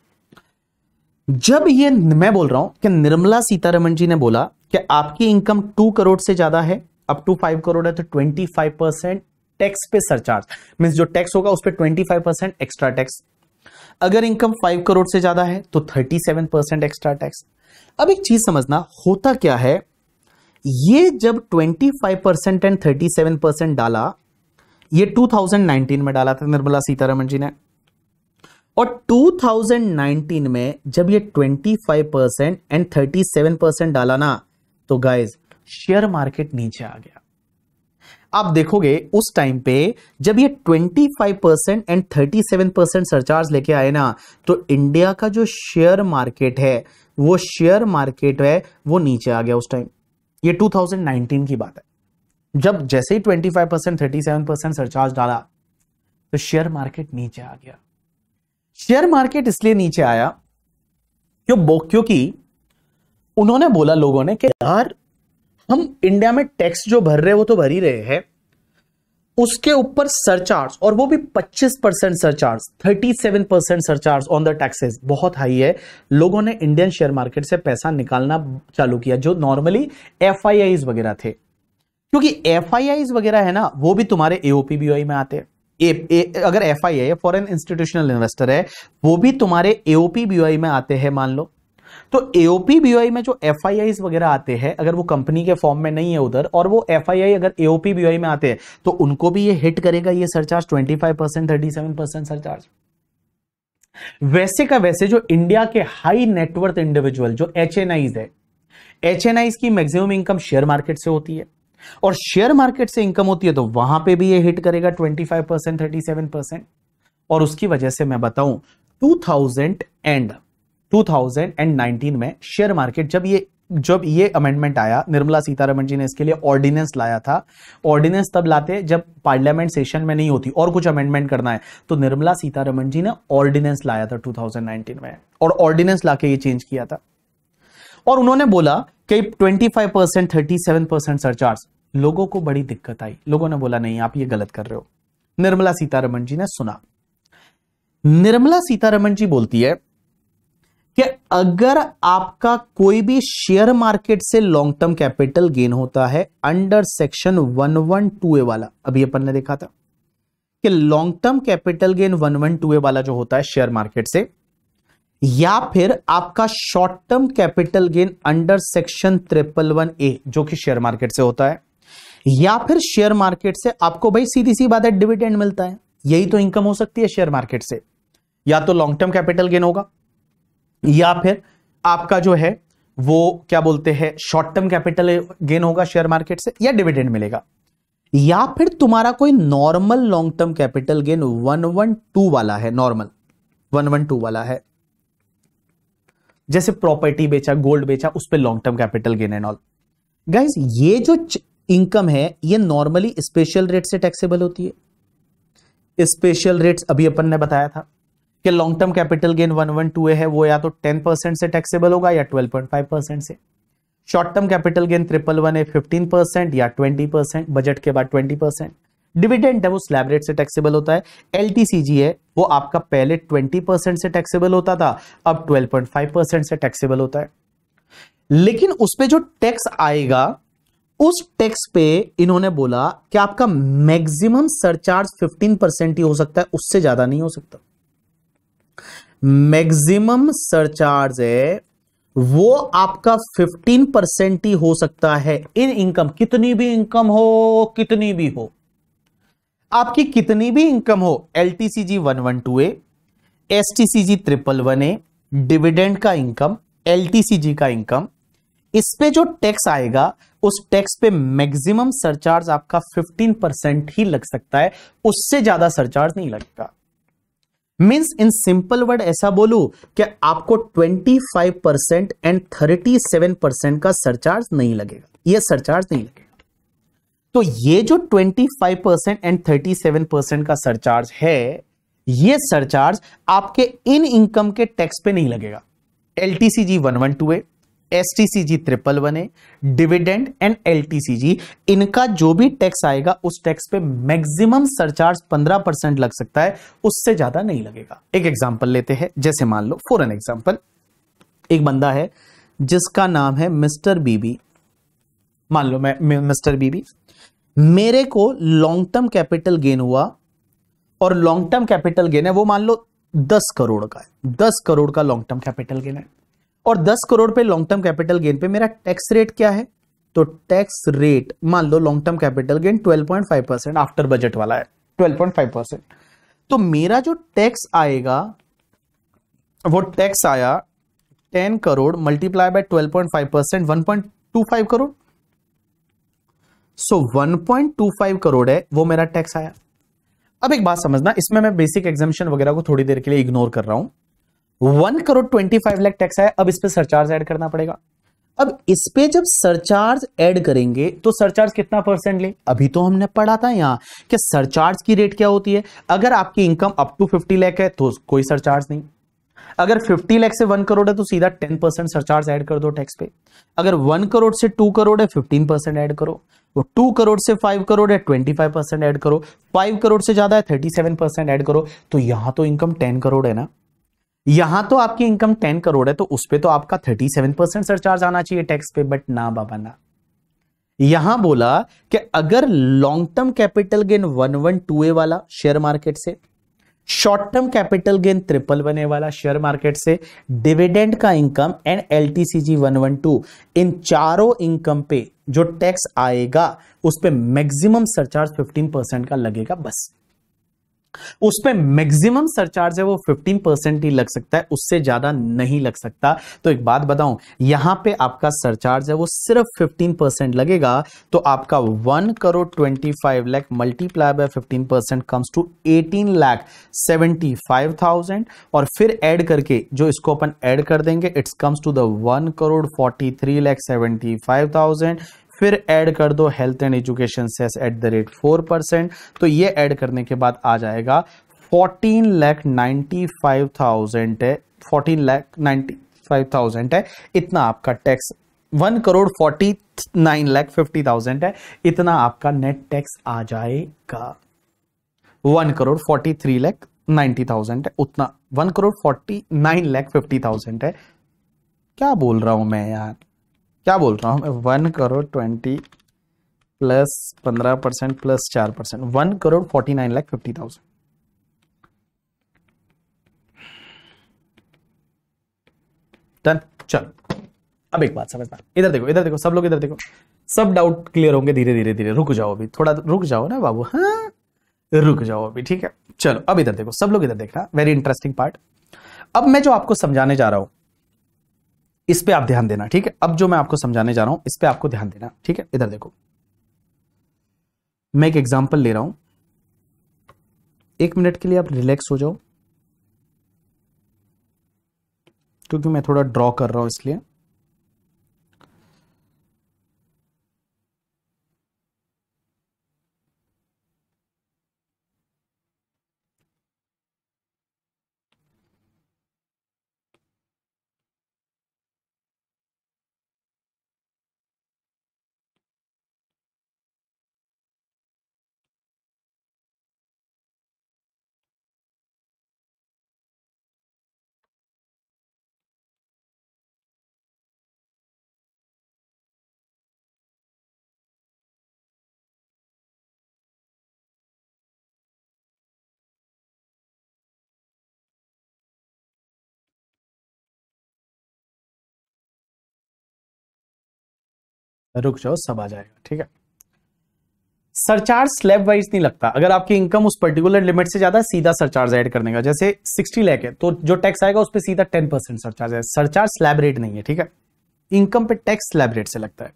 जब ये मैं बोल रहा हूं कि निर्मला सीतारमन जी ने बोला कि आपकी इनकम टू करोड़ से ज्यादा है अप टू फाइव करोड़ है तो ट्वेंटी फाइव परसेंट टैक्स पे सरचार्ज मीन जो टैक्स होगा उस पर twenty five percent extra tax अगर इनकम फाइव करोड़ से ज्यादा है तो thirty seven percent extra tax अब एक चीज समझना होता क्या है ये जब twenty five percent and thirty seven percent डाला ये नाइनटीन में डाला था निर्मला सीतारमन जी ने और 2019 में जब ये 25 परसेंट एंड 37 परसेंट डाला ना तो गाइज शेयर मार्केट नीचे आ गया आप देखोगे उस टाइम पे जब ये 25 परसेंट एंड 37 परसेंट सरचार्ज लेके आए ना तो इंडिया का जो शेयर मार्केट है वो शेयर मार्केट है वो नीचे आ गया उस टाइम ये 2019 की बात है जब जैसे ही 25 परसेंट थर्टी सरचार्ज डाला तो शेयर मार्केट नीचे आ गया शेयर मार्केट इसलिए नीचे आया क्यों क्योंकि उन्होंने बोला लोगों ने कि यार हम इंडिया में टैक्स जो भर रहे वो तो भर ही रहे हैं उसके ऊपर सरचार्ज और वो भी 25 percent surcharge 37 percent surcharge on the taxes बहुत हाई है लोगों ने इंडियन शेयर मार्केट से पैसा निकालना चालू किया जो नॉर्मली एफ वगैरह थे क्योंकि एफ वगैरह है ना वो भी तुम्हारे एओपीबीआई में आते हैं ए, ए, अगर एफ आई है फॉरन इंस्टीट्यूशनल इन्वेस्टर है वो भी तुम्हारे एओपी बीओआई में आते हैं मान लो तो एओपी बीओआई में जो एफ वगैरह आते हैं अगर वो कंपनी के फॉर्म में नहीं है उधर और वो एफ अगर एओपी बीओआई में आते हैं तो उनको भी ये हिट करेगा ये surcharge twenty five percent thirty seven percent surcharge वैसे का वैसे जो इंडिया के हाई नेटवर्थ इंडिविजुअल जो एच है एच की मैक्सिमम इनकम शेयर मार्केट से होती है और शेयर मार्केट से इनकम होती है तो वहां पे भी ये हिट करेगा 25 परसेंट थर्टी परसेंट और उसकी वजह से मैं बताऊं 2000 एंड 2019 में शेयर मार्केट जब ये जब ये अमेंडमेंट आया निर्मला सीतारमण जी ने इसके लिए ऑर्डिनेंस लाया था ऑर्डिनेंस तब लाते जब पार्लियामेंट सेशन में नहीं होती और कुछ अमेंडमेंट करना है तो निर्मला सीतारमण जी ने ऑर्डिनेंस लाया था 2019 में और ऑर्डिनेंस लाके ये चेंज किया था और उन्होंने बोला कि 25 परसेंट थर्टी परसेंट सरचार्ज लोगों को बड़ी दिक्कत आई लोगों ने बोला नहीं आप ये गलत कर रहे हो निर्मला सीतारमन जी ने सुना निर्मला सीतारमन जी बोलती है कि अगर आपका कोई भी शेयर मार्केट से लॉन्ग टर्म कैपिटल गेन होता है अंडर सेक्शन टू ए वाला अभी अपन ने देखा था कि long term capital gain two A वाला जो होता है शेयर मार्केट से या फिर आपका short term capital gain under section triple one A जो कि शेयर मार्केट से होता है या फिर शेयर मार्केट से आपको भाई सीधी सी बात है डिविडेंड मिलता है यही तो इनकम हो सकती है शेयर मार्केट से या तो लॉन्ग टर्म कैपिटल गेन होगा या फिर आपका जो है वो क्या बोलते हैं शॉर्ट टर्म कैपिटल गेन होगा शेयर मार्केट से या डिविडेंड मिलेगा या फिर तुम्हारा कोई normal long term capital gain one one two वाला है नॉर्मल वन वन टू वाला है जैसे प्रॉपर्टी बेचा गोल्ड बेचा उस पर long term capital gain and all guys ये जो इनकम है ये नॉर्मली स्पेशल रेट से टैक्सेबल होती है स्पेशल रेट्स अभी अपन ने बताया था कि long term capital gain one one two A है वो या तो टेन परसेंट से टैक्सेबल होगा या ट्वेल्व पॉइंट फाइव परसेंट से short term capital gain triple one है फिफ्टीन परसेंट या ट्वेंटी परसेंट बजट के बाद ट्वेंटी परसेंट डिविडेंड है वो स्लैब रेट से टैक्सेबल होता है एल है वो आपका पहले 20 परसेंट से टैक्सेबल होता था अब 12.5 परसेंट से टैक्सेबल होता है लेकिन उस पर जो टैक्स आएगा उस टैक्स पे इन्होंने बोला कि आपका मैक्सिमम सरचार्ज 15 परसेंट ही हो सकता है उससे ज्यादा नहीं हो सकता मैक्सिमम सरचार्ज है वो आपका 15 परसेंट ही हो सकता है इन इनकम कितनी भी इनकम हो कितनी भी हो आपकी कितनी भी इनकम हो L T C G one one two S T C G triple one A dividend का income L T C G का इनकम इस पे जो टैक्स आएगा उस टैक्स पे मैक्सिमम सरचार्ज आपका 15 परसेंट ही लग सकता है उससे ज्यादा सरचार्ज नहीं लगता मीन्स इन सिंपल वर्ड ऐसा बोलू कि आपको 25 परसेंट एंड 37 परसेंट का सरचार्ज नहीं लगेगा यह सरचार्ज नहीं लगेगा तो ये जो 25 परसेंट एंड 37 परसेंट का सरचार्ज है ये सरचार्ज आपके इन इनकम के टैक्स पे नहीं लगेगा L T C G one one two S T C G triple one A dividend and L T C G इनका जो भी टैक्स आएगा उस टैक्स पे मैक्सिमम सरचार्ज 15 परसेंट लग सकता है उससे ज्यादा नहीं लगेगा एक एग्जाम्पल लेते हैं जैसे मान लो फॉर एन एग्जाम्पल एक बंदा है जिसका नाम है मिस्टर बीबी मान लो मैं मिस्टर बीबी मेरे को लॉन्ग टर्म कैपिटल गेन हुआ और लॉन्ग टर्म कैपिटल गेन है वो मान लो दस करोड़ का है दस करोड़ का लॉन्ग टर्म कैपिटल गेन है और दस करोड़ पे लॉन्ग टर्म कैपिटल गेन पे मेरा टैक्स रेट क्या है तो टैक्स रेट मान लो long term capital gain 12.5 percent after budget वाला है 12.5 परसेंट तो मेरा जो टैक्स आएगा वो टैक्स आया 10 crore multiply by 12.5 percent 1.25 crore so so 1.25 crore है वो मेरा टैक्स आया अब एक बात समझना इसमें मैं बेसिक एग्जामेशन वगैरह को थोड़ी देर के लिए इग्नोर कर रहा हूं one crore twenty five lakh tax आया अब इस पर सरचार्ज एड करना पड़ेगा अब इस पे जब सरचार्ज ऐड करेंगे तो सरचार्ज कितना परसेंट ले अभी तो हमने पढ़ा था यहां कि सरचार्ज की रेट क्या होती है अगर आपकी income up to fifty lakh है तो कोई सरचार्ज नहीं अगर 50 लाख से 1 करोड़ है तो सीधा 10 परसेंट सरचार्ज ऐड कर दो टैक्स पे अगर 1 करोड़ से 2 करोड़ है 15 परसेंट ऐड करो वो 2 करोड़ से 5 करोड़ है 25 परसेंट ऐड करो 5 करोड़ से ज्यादा है 37 परसेंट ऐड करो तो यहां तो इनकम 10 करोड़ है ना यहां तो आपकी इनकम 10 करोड़ है तो उस पर तो आपका थर्टी सरचार्ज आना चाहिए टैक्स पे बट ना बाबा ना यहां बोला कि अगर long term capital gain one वाला शेयर मार्केट से short term capital gain triple बने वाला शेयर मार्केट से डिविडेंड का income and L T C G one one two इन चारों इनकम पे जो टैक्स आएगा उस पर मैक्सिमम सरचार्ज फिफ्टीन परसेंट का लगेगा बस उस पर मैक्सिमम सरचार्ज है वो 15 परसेंट ही लग सकता है उससे ज्यादा नहीं लग सकता तो एक बात बताऊं यहां पे आपका सरचार्ज है वो सिर्फ 15 परसेंट लगेगा तो आपका 1 crore 25 lakh multiply by 15 percent comes to 18 lakh 75,000 और फिर ऐड करके जो इसको अपन ऐड कर देंगे it's comes to the one crore seventy five thousand फिर ऐड कर दो health and education cess at the rate four percent तो ये ऐड करने के बाद आ जाएगा fourteen lakh ninety five thousand है fourteen lakh ninety five thousand है इतना आपका tax one crore forty nine lakh fifty thousand है इतना आपका नेट टैक्स आ जाएगा one crore forty three lakh ninety thousand है उतना one crore forty nine lakh fifty thousand है क्या बोल रहा हूं मैं यार क्या बोल रहा हूँ मैं वन करोड़ ट्वेंटी प्लस पंद्रह परसेंट प्लस चार percent one crore forty nine lakh fifty thousand done चलो अब एक बात समझना इधर देखो इधर देखो सब लोग इधर देखो सब डाउट क्लियर होंगे धीरे धीरे धीरे रुक जाओ अभी थोड़ा रुक जाओ ना बाबू हाँ रुक जाओ अभी ठीक है चलो अब इधर देखो सब लोग इधर देखना वेरी इंटरेस्टिंग पार्ट अब मैं जो आपको समझाने जा रहा हूं इस पे आप ध्यान देना ठीक है अब जो मैं आपको समझाने जा रहा हूं इस पे आपको ध्यान देना ठीक है इधर देखो मैं एक एग्जाम्पल ले रहा हूं एक मिनट के लिए आप रिलैक्स हो जाओ क्योंकि मैं थोड़ा ड्रॉ कर रहा हूं इसलिए रुक जाओ सब आ जाएगा ठीक है सरचार्ज स्लैब वाइज नहीं लगता अगर आपकी इनकम उस पर्टिकुलर लिमिट से ज्यादा सीधा सरचार्ज ऐड करने का जैसे 60 लाख है तो जो टैक्स आएगा उस पर सीधा 10 परसेंट सरचार्ज है सरचार्ज स्लैब रेट नहीं है ठीक है इनकम पे टैक्स स्लैब रेट से लगता है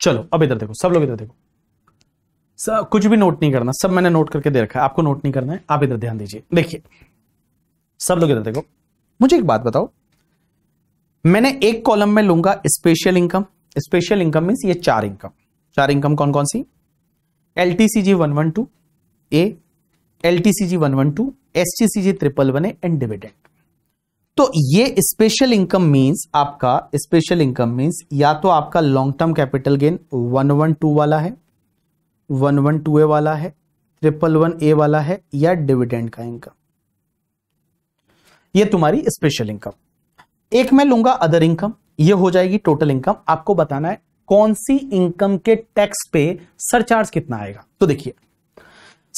चलो अब इधर देखो सब लोग इधर देखो सब कुछ भी नोट नहीं करना सब मैंने नोट करके दे रखा है आपको नोट नहीं करना है आप इधर ध्यान दीजिए देखिए सब लोग इधर देखो मुझे एक बात बताओ मैंने एक कॉलम में लूंगा special income special income means ये चार इनकम चार इनकम कौन कौन सी L T C G one one two A L T C G one one two S T C G triple one A and dividend तो ये special income means आपका special income means या तो आपका long term capital gain one one two वाला है one one two A वाला है ट्रिपल वन ए वाला है या डिविडेंड का इनकम ये तुम्हारी स्पेशल इनकम एक मैं लूंगा अदर इनकम ये हो जाएगी टोटल इनकम आपको बताना है कौन सी इनकम के टैक्स पे सरचार्ज कितना आएगा तो देखिए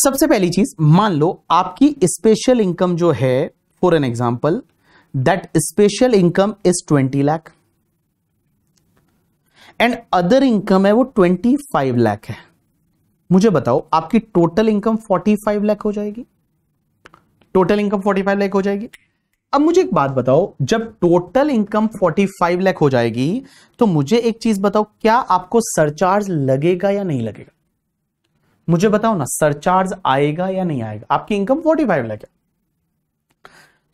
सबसे पहली चीज मान लो आपकी स्पेशल इनकम जो है for an example that special income is 20 lakh and other income है वो 25 लाख है मुझे बताओ आपकी टोटल इनकम 45 लाख हो जाएगी टोटल इनकम 45 लाख हो जाएगी अब मुझे एक बात बताओ जब टोटल इनकम 45 लाख हो जाएगी तो मुझे एक चीज बताओ क्या आपको सरचार्ज लगेगा या नहीं लगेगा मुझे बताओ ना सरचार्ज आएगा या नहीं आएगा आपकी इनकम 45 लाख है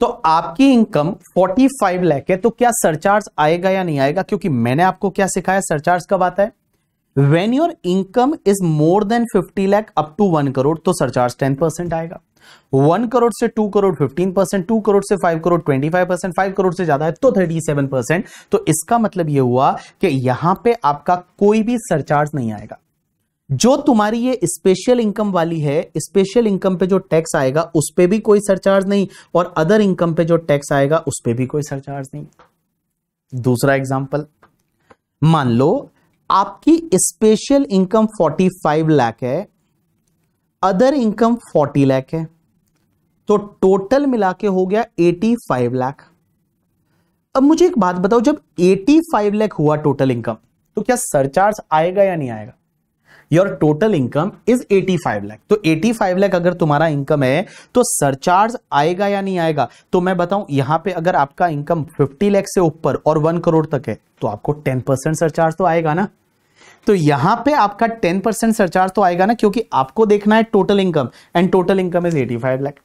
तो आपकी इनकम 45 लाख है तो क्या सरचार्ज आएगा या नहीं आएगा क्योंकि मैंने आपको क्या सिखाया सरचार्ज कब आता है when your income is more than 50 lakh up to one crore तो सरचार्ज 10 परसेंट आएगा वन करोड़ से two crore 15 percent two crore से five crore 25 percent five crore से ज्यादा है तो 37 परसेंट तो इसका मतलब यह हुआ कि यहां पर आपका कोई भी सरचार्ज नहीं आएगा जो तुम्हारी ये स्पेशल इनकम वाली है स्पेशल इनकम पे जो टैक्स आएगा उस पर भी कोई सरचार्ज नहीं और अदर इनकम पे जो टैक्स आएगा उस पर भी कोई सरचार्ज नहीं दूसरा एग्जाम्पल मान लो आपकी स्पेशल इनकम 45 लाख है अदर इनकम 40 लाख है तो टोटल मिला के हो गया 85 लाख अब मुझे एक बात बताओ जब 85 लाख हुआ टोटल इनकम तो क्या सरचार्ज आएगा या नहीं आएगा your total income is 85 lakh तो 85 लाख अगर तुम्हारा इनकम है तो सरचार्ज आएगा या नहीं आएगा तो मैं बताऊं यहां पे अगर आपका इनकम 50 लाख से ऊपर और 1 करोड़ तक है तो आपको 10 परसेंट सरचार्ज तो आएगा ना तो यहां पे आपका 10 परसेंट सरचार्ज तो आएगा ना क्योंकि आपको देखना है total income and total income is 85 lakh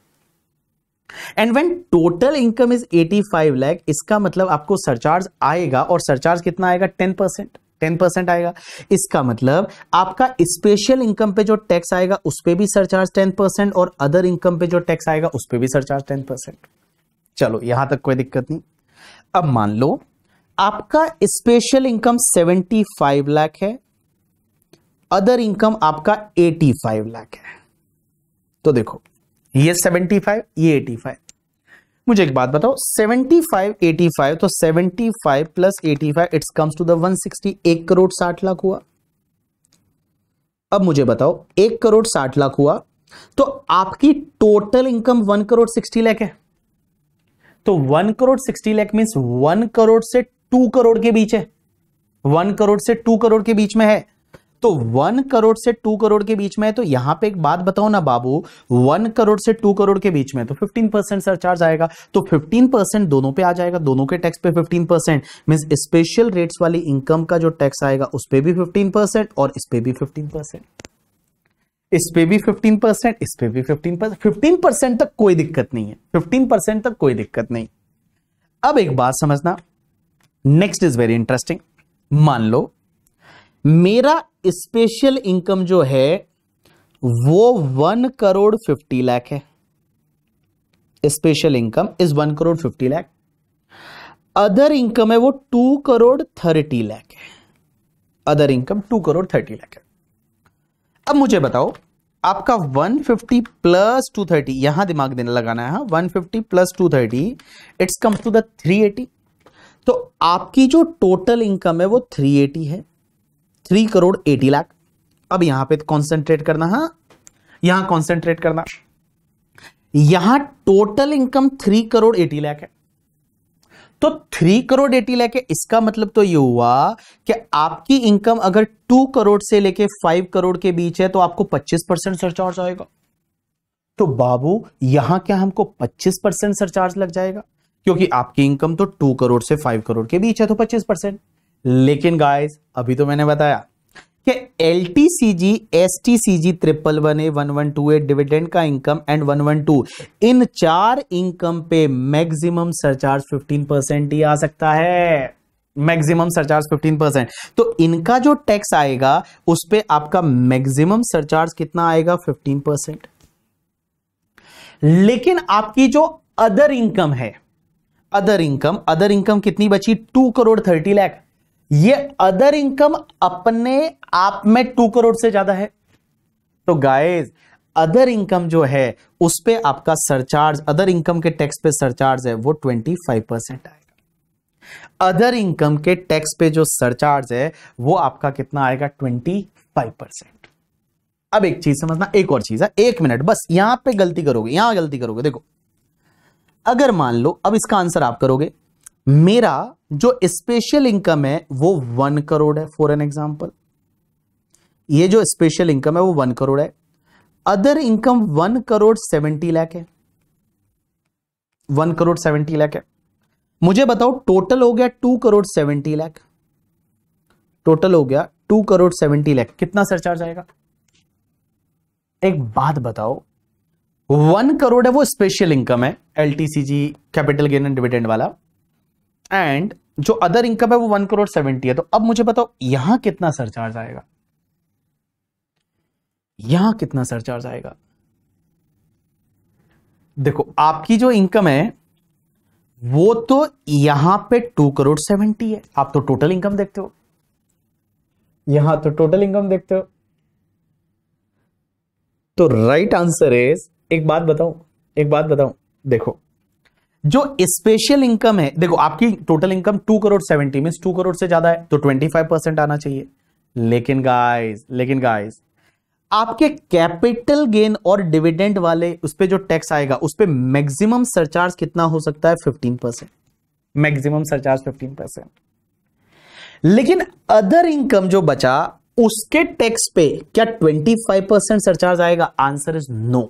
and when total income is 85 lakh इसका मतलब आपको सरचार्ज आएगा और सरचार्ज कितना आएगा 10 परसेंट टेन परसेंट आएगा इसका मतलब आपका स्पेशल इनकम पे जो टैक्स आएगा उस पर भी सरचार्ज टेन परसेंट और अदर इनकम पे जो टैक्स आएगा उस पर भी सरचार्ज टेन परसेंट चलो यहां तक कोई दिक्कत नहीं अब मान लो आपका special income seventy five lakh है अदर इनकम आपका एटी फाइव लाख है तो देखो ये सेवेंटी फाइव ये एटी फाइव मुझे एक बात बताओ 75 85 तो 75 plus 85 it's comes to the 160 एक करोड़ साठ लाख हुआ अब मुझे बताओ एक करोड़ साठ लाख हुआ तो आपकी total income one crore sixty lakh है तो one crore sixty lakh means one crore से टू करोड़ के बीच है वन करोड़ से टू करोड़ के बीच में है तो वन करोड़ से टू करोड़ के बीच में है तो यहां पे एक बात बताओ ना बाबू वन करोड़ से टू करोड़ के बीच में तो फिफ्टीन परसेंट सरचार्ज आएगा तो फिफ्टीन परसेंट दोनों पे आ जाएगा दोनों के टैक्स पे fifteen percent mean special rates वाली इनकम का जो टैक्स आएगा उस पर भी फिफ्टीन परसेंट और इस पर भी फिफ्टीन परसेंट इस पे भी 15 परसेंट इस पे भी 15 परसेंट फिफ्टीन परसेंट तक कोई दिक्कत नहीं है 15 परसेंट तक कोई दिक्कत नहीं अब एक बात समझना नेक्स्ट इज वेरी इंटरेस्टिंग मान लो मेरा स्पेशल इनकम जो है वो वन करोड़ फिफ्टी लाख है special income is one crore fifty lakh other income है वो टू करोड़ थर्टी लाख है other income two crore thirty lakh है अब मुझे बताओ आपका 150 प्लस 230 यहां दिमाग देने लगाना है 150 plus 230 it's comes to the 380 तो आपकी जो टोटल इनकम है वो 380 है थ्री करोड़ एटी लाख अब यहां पे कॉन्सेंट्रेट करना है यहां कॉन्सेंट्रेट करना यहां total income three crore eighty lakh है तो थ्री करोड़ एटी लाख है इसका मतलब तो ये हुआ कि आपकी इनकम अगर टू करोड़ से लेके फाइव करोड़ के बीच है तो आपको पच्चीस परसेंट सरचार्ज आएगा तो बाबू यहां क्या हमको पच्चीस परसेंट सरचार्ज लग जाएगा क्योंकि आपकी इनकम तो टू करोड़ से फाइव करोड़ के बीच है तो पच्चीस परसेंट लेकिन गाइस अभी तो मैंने बताया कि L T C G S T C G triple one A one one two A dividend का income and one one two इन चार इनकम पे मैक्सिमम सरचार्ज फिफ्टीन परसेंट ही आ सकता है मैक्सिमम सरचार्ज फिफ्टीन परसेंट तो इनका जो टैक्स आएगा उस पर आपका मैक्सिमम सरचार्ज कितना आएगा फिफ्टीन परसेंट लेकिन आपकी जो अदर इनकम है अदर इनकम अदर इनकम कितनी बची टू करोड़ थर्टी लाख ये अदर इनकम अपने आप में टू करोड़ से ज्यादा है तो गाइस अदर इनकम जो है उस पर आपका सरचार्ज अदर इनकम के टैक्स पे सरचार्ज है वो ट्वेंटी फाइव परसेंट आएगा अदर इनकम के टैक्स पे जो सरचार्ज है वो आपका कितना आएगा ट्वेंटी फाइव परसेंट अब एक चीज समझना एक और चीज है एक मिनट बस यहां पे गलती करोगे यहां गलती करोगे देखो अगर मान लो अब इसका आंसर आप करोगे मेरा जो स्पेशल इनकम है वो वन करोड़ है फॉर एन एग्जाम्पल ये जो स्पेशल इनकम है वो वन करोड़ है other income one crore seventy lakh है वन करोड़ सेवेंटी लाख है मुझे बताओ टोटल हो गया two crore seventy lakh total हो गया टू करोड़ सेवेंटी लाख कितना सरचार्ज आएगा एक बात बताओ वन करोड़ है वो स्पेशल इनकम है L capital gain and dividend वाला एंड जो अदर इनकम है वो वन करोड़ सेवेंटी है तो अब मुझे बताओ यहां कितना सरचार्ज आएगा यहां कितना सरचार्ज आएगा देखो आपकी जो इनकम है वो तो यहां पे टू करोड़ सेवेंटी है आप तो टोटल इनकम देखते हो यहां तो टोटल इनकम देखते हो तो राइट आंसर इज एक बात बताऊं एक बात बताऊं देखो जो स्पेशल इनकम है देखो आपकी total income two crore seventy mean two crore से ज्यादा है तो ट्वेंटी फाइव परसेंट आना चाहिए लेकिन गाइस लेकिन गाइस आपके कैपिटल गेन और डिविडेंड वाले उस पर जो टैक्स आएगा उस पर मैक्सिमम सरचार्ज कितना हो सकता है fifteen percent maximum surcharge fifteen percent लेकिन अदर इनकम जो बचा उसके टैक्स पे क्या ट्वेंटी फाइव परसेंट सरचार्ज आएगा आंसर इज नो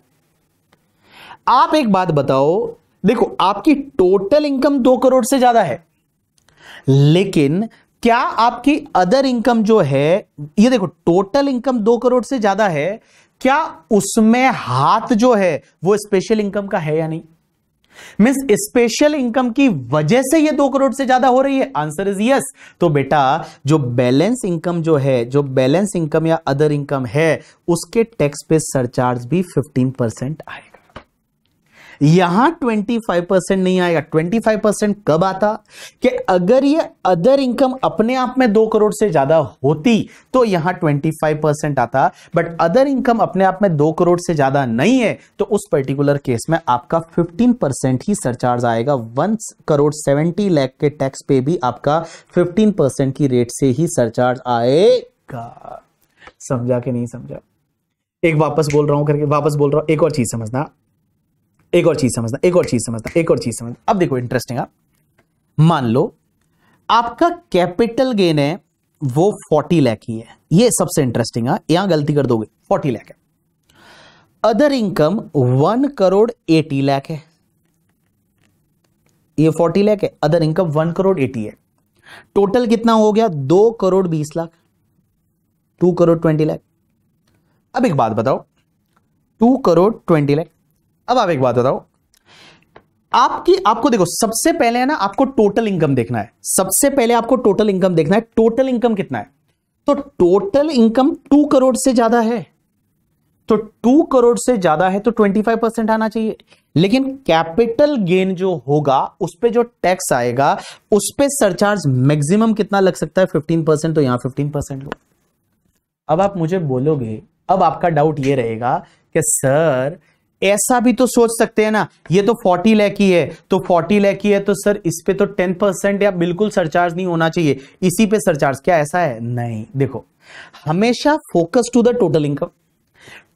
आप एक बात बताओ देखो आपकी टोटल इनकम दो करोड़ से ज्यादा है लेकिन क्या आपकी अदर इनकम जो है ये देखो टोटल इनकम दो करोड़ से ज्यादा है क्या उसमें हाथ जो है वो स्पेशल इनकम का है या नहीं मीन्स स्पेशल इनकम की वजह से ये दो करोड़ से ज्यादा हो रही है आंसर इज यस तो बेटा जो बैलेंस इनकम जो है जो बैलेंस इनकम या अदर इनकम है उसके टैक्स पे सरचार्ज भी 15 परसेंट आए यहां 25 परसेंट नहीं आएगा 25 परसेंट कब आता कि अगर ये अदर इनकम अपने आप में दो करोड़ से ज्यादा होती तो यहां 25 परसेंट आता बट अदर इनकम अपने आप में दो करोड़ से ज्यादा नहीं है तो उस पर्टिकुलर केस में आपका 15 परसेंट ही सरचार्ज आएगा वन करोड़ सेवेंटी लैख के टैक्स पे भी आपका 15 परसेंट की रेट से ही सरचार्ज आएगा समझा कि नहीं समझा एक वापस बोल रहा हूं करके वापस बोल रहा हूं एक और चीज समझना एक और चीज समझना एक और चीज समझना एक और चीज समझना अब देखो इंटरेस्टिंग आप मान लो आपका कैपिटल गेन है वो फोर्टी लैख ही है ये सबसे इंटरेस्टिंग है यहां गलती कर दोगे फोर्टी लैख है other income one crore eighty lakh है ये फोर्टी लैख है other income one crore eighty है टोटल कितना हो गया दो करोड़ बीस लाख टू करोड़ ट्वेंटी लाख अब एक बात बताओ टू करोड़ ट्वेंटी लाख अब आप एक बात बताओ आपकी आपको देखो सबसे पहले है ना आपको टोटल इनकम देखना है सबसे पहले आपको टोटल इनकम देखना है टोटल इनकम कितना है तो टोटल इनकम टू करोड़ से ज्यादा है तो टू करोड़ से ज्यादा है तो ट्वेंटी फाइव परसेंट आना चाहिए लेकिन कैपिटल गेन जो होगा उस पर जो टैक्स आएगा उस पर सरचार्ज मैक्सिमम कितना लग सकता है फिफ्टीन परसेंट तो यहां फिफ्टीन परसेंट लो अब आप मुझे बोलोगे अब आपका डाउट ये रहेगा कि सर ऐसा भी तो सोच सकते हैं ना ये तो 40 लैख ही है तो 40 लैख ही है तो सर इस पे तो 10 परसेंट या बिल्कुल सरचार्ज नहीं होना चाहिए इसी पे सरचार्ज क्या ऐसा है नहीं देखो हमेशा focus to the total income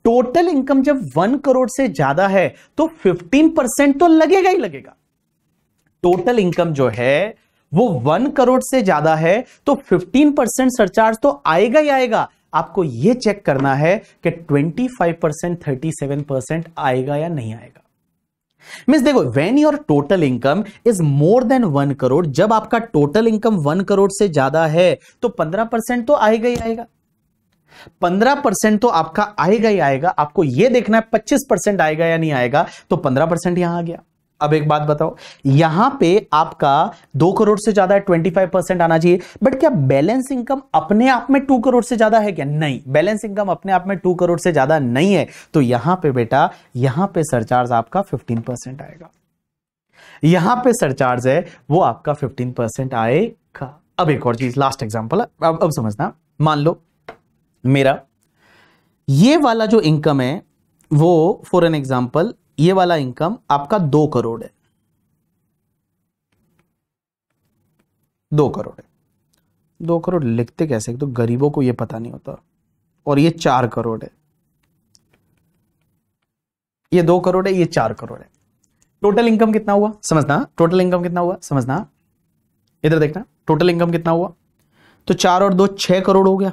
total income जब वन करोड़ से ज्यादा है तो फिफ्टीन परसेंट तो लगेगा ही लगेगा टोटल इनकम जो है वो वन करोड़ से ज्यादा है तो फिफ्टीन परसेंट सरचार्ज तो आएगा ही आएगा आपको यह चेक करना है कि 25 परसेंट थर्टी परसेंट आएगा या नहीं आएगा मिस देखो when your total income is more than one crore जब आपका टोटल इनकम वन करोड़ से ज्यादा है तो पंद्रह परसेंट तो आएगा ही आएगा पंद्रह परसेंट तो आपका आएगा ही आएगा आपको यह देखना है पच्चीस परसेंट आएगा या नहीं आएगा तो पंद्रह परसेंट यहां आ गया अब एक बात बताओ यहां पे आपका दो करोड़ से ज्यादा ट्वेंटी फाइव परसेंट आना चाहिए बट क्या बैलेंस इनकम अपने आप में टू करोड़ से ज्यादा है क्या नहीं बैलेंस इनकम अपने आप में टू करोड़ से ज्यादा नहीं है तो यहां पे बेटा यहां पे सरचार्ज आपका फिफ्टीन परसेंट आएगा यहां पे सरचार्ज है वो आपका फिफ्टीन परसेंट आएगा अब एक और चीज लास्ट एग्जाम्पल अब अब समझना मान लो मेरा ये वाला जो इनकम है वो फॉर एन एग्जाम्पल ये वाला इनकम आपका दो करोड़ है दो करोड़ है दो करोड़ लिखते कैसे तो गरीबों को ये पता नहीं होता और ये चार करोड़ है ये दो करोड़ है ये चार करोड़ है टोटल इनकम कितना हुआ समझना टोटल इनकम कितना हुआ समझना इधर देखना टोटल इनकम कितना हुआ तो चार और दो छह करोड़ हो गया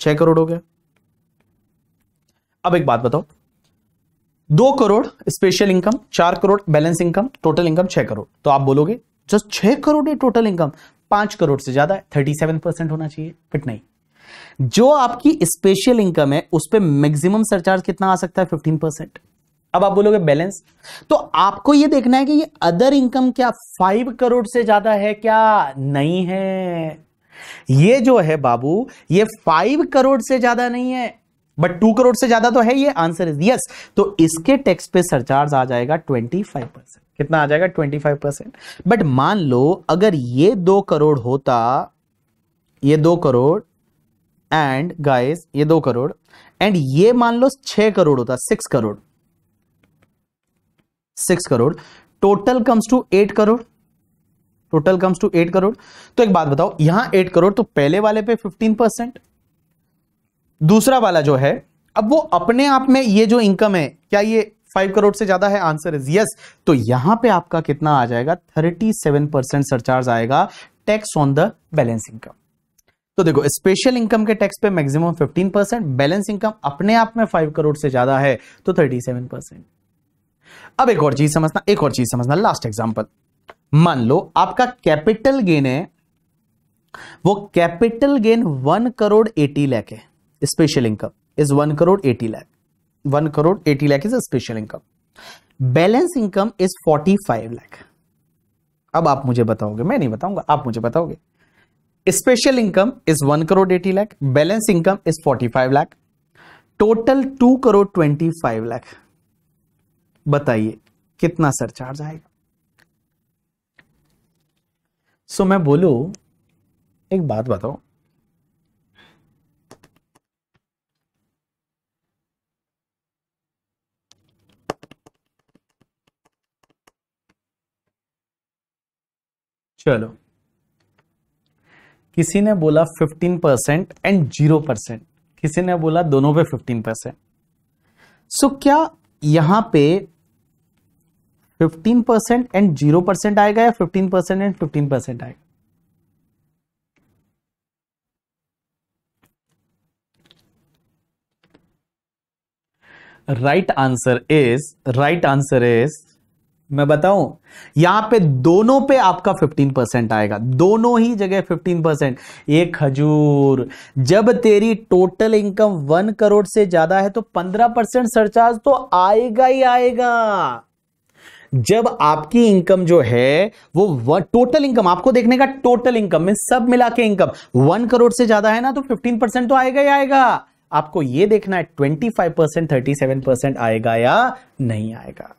छह करोड़ हो गया अब एक बात बताओ दो करोड़ स्पेशल इनकम चार crore balance income total income छह करोड़ तो आप बोलोगे जस्ट छह करोड़ है टोटल इनकम पांच करोड़ से ज्यादा थर्टी सेवन परसेंट होना चाहिए बट नहीं जो आपकी स्पेशल इनकम है उस पर मैक्सिमम सरचार्ज कितना आ सकता है फिफ्टीन परसेंट अब आप बोलोगे बैलेंस तो आपको ये देखना है कि ये अदर इनकम क्या फाइव करोड़ से ज्यादा है क्या नहीं है ये जो है बाबू ये फाइव करोड़ से ज्यादा नहीं है बट टू करोड़ से ज्यादा तो है ये आंसर इज यस तो इसके टैक्स पे सरचार्ज आ जाएगा ट्वेंटी फाइव परसेंट कितना आ जाएगा ट्वेंटी फाइव परसेंट बट मान लो अगर ये दो करोड़ होता ये दो करोड़ एंड गाइस ये दो करोड़ एंड ये मान लो छ करोड़ होता six crore six crore total comes to eight crore total comes to eight crore तो एक बात बताओ यहां एट करोड़ तो पहले वाले पे फिफ्टीन परसेंट दूसरा वाला जो है अब वो अपने आप में ये जो इनकम है क्या ये फाइव करोड़ से ज्यादा है आंसर इज यस तो यहां पे आपका कितना आ जाएगा थर्टी सेवन परसेंट सरचार्ज आएगा tax on the balance income तो देखो स्पेशल इनकम के टैक्स पे maximum fifteen percent balance income अपने आप में फाइव करोड़ से ज्यादा है तो थर्टी सेवन परसेंट अब एक और चीज समझना एक और चीज समझना लास्ट एग्जाम्पल मान लो आपका कैपिटल गेन है वो capital gain one crore eighty lakh है special income is one crore eighty lakh one crore eighty lakh is special income balance income is forty five lakh अब आप मुझे बताओगे मैं नहीं बताऊंगा आप मुझे बताओगे special income is one crore eighty lakh balance income is forty five lakh total two crore twenty five lakh बताइए कितना सरचार्ज आएगा सो so, मैं बोलू एक बात बताओ चलो किसी ने बोला fifteen percent and zero percent किसी ने बोला दोनों पे फिफ्टीन परसेंट सो क्या यहां पे fifteen percent and zero percent आएगा या fifteen percent and fifteen percent आएगा right answer is right answer is मैं बताऊं यहां पे दोनों पे आपका 15 परसेंट आएगा दोनों ही जगह 15 परसेंट एक खजूर जब तेरी टोटल इनकम वन करोड़ से ज्यादा है तो 15 परसेंट सरचार्ज तो आएगा ही आएगा जब आपकी इनकम जो है वो टोटल इनकम आपको देखने का टोटल इनकम में सब मिला के इनकम वन करोड़ से ज्यादा है ना तो फिफ्टीन परसेंट तो आएगा ही आएगा आपको ये देखना है twenty five percent thirty seven percent आएगा या नहीं आएगा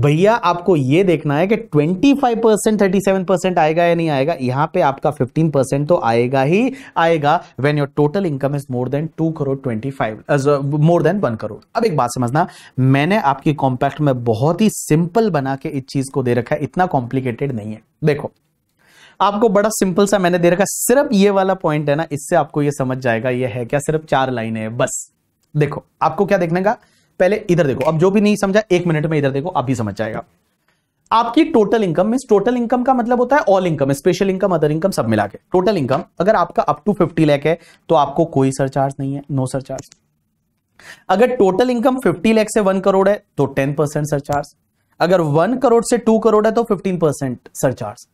भैया आपको ये देखना है कि 25 परसेंट थर्टी परसेंट आएगा या नहीं आएगा यहां पे आपका 15 परसेंट तो आएगा ही आएगा when your total income is more than two crore 25 more than one crore अब एक बात समझना मैंने आपकी कॉम्पैक्ट में बहुत ही सिंपल बना के इस चीज को दे रखा है इतना कॉम्प्लिकेटेड नहीं है देखो आपको बड़ा सिंपल सा मैंने दे रखा सिर्फ ये वाला पॉइंट है ना इससे आपको यह समझ जाएगा यह है क्या सिर्फ चार लाइन है बस देखो आपको क्या देखने का पहले इधर देखो अब जो भी नहीं समझा एक मिनट में इधर देखो आप भी समझ जाएगा आपकी total income mean total income का मतलब होता है all income special income other income सब मिला के टोटल इनकम अगर आपका अप टू फिफ्टी लैक है तो आपको कोई सरचार्ज नहीं है नो सरचार्ज अगर टोटल इनकम फिफ्टी लैख से वन करोड़ है तो टेन परसेंट सरचार्ज अगर वन करोड़ से टू करोड़ है तो फिफ्टीन परसेंट सरचार्ज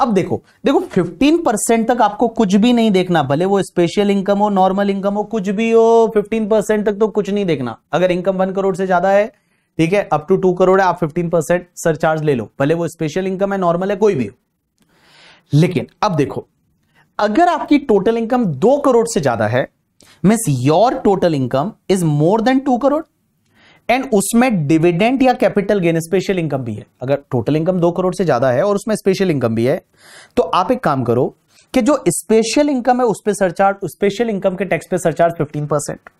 अब देखो देखो 15 परसेंट तक आपको कुछ भी नहीं देखना भले वो स्पेशल इनकम हो नॉर्मल इनकम हो कुछ भी हो 15 परसेंट तक तो कुछ नहीं देखना अगर इनकम वन करोड़ से ज्यादा है ठीक है अप टू टू करोड़ है आप 15 परसेंट सरचार्ज ले लो भले वो स्पेशल इनकम है नॉर्मल है कोई भी हो लेकिन अब देखो अगर आपकी टोटल इनकम दो करोड़ से ज्यादा है mean your total income is more than two crore and उसमें डिविडेंड या कैपिटल गेन स्पेशल इनकम भी है अगर टोटल इनकम दो करोड़ से ज्यादा है और उसमें स्पेशल इनकम भी है तो आप एक काम करो कि जो स्पेशल इनकम है उस पर सरचार्ज स्पेशल इनकम के टैक्स पे सरचार्ज फिफ्टीन परसेंट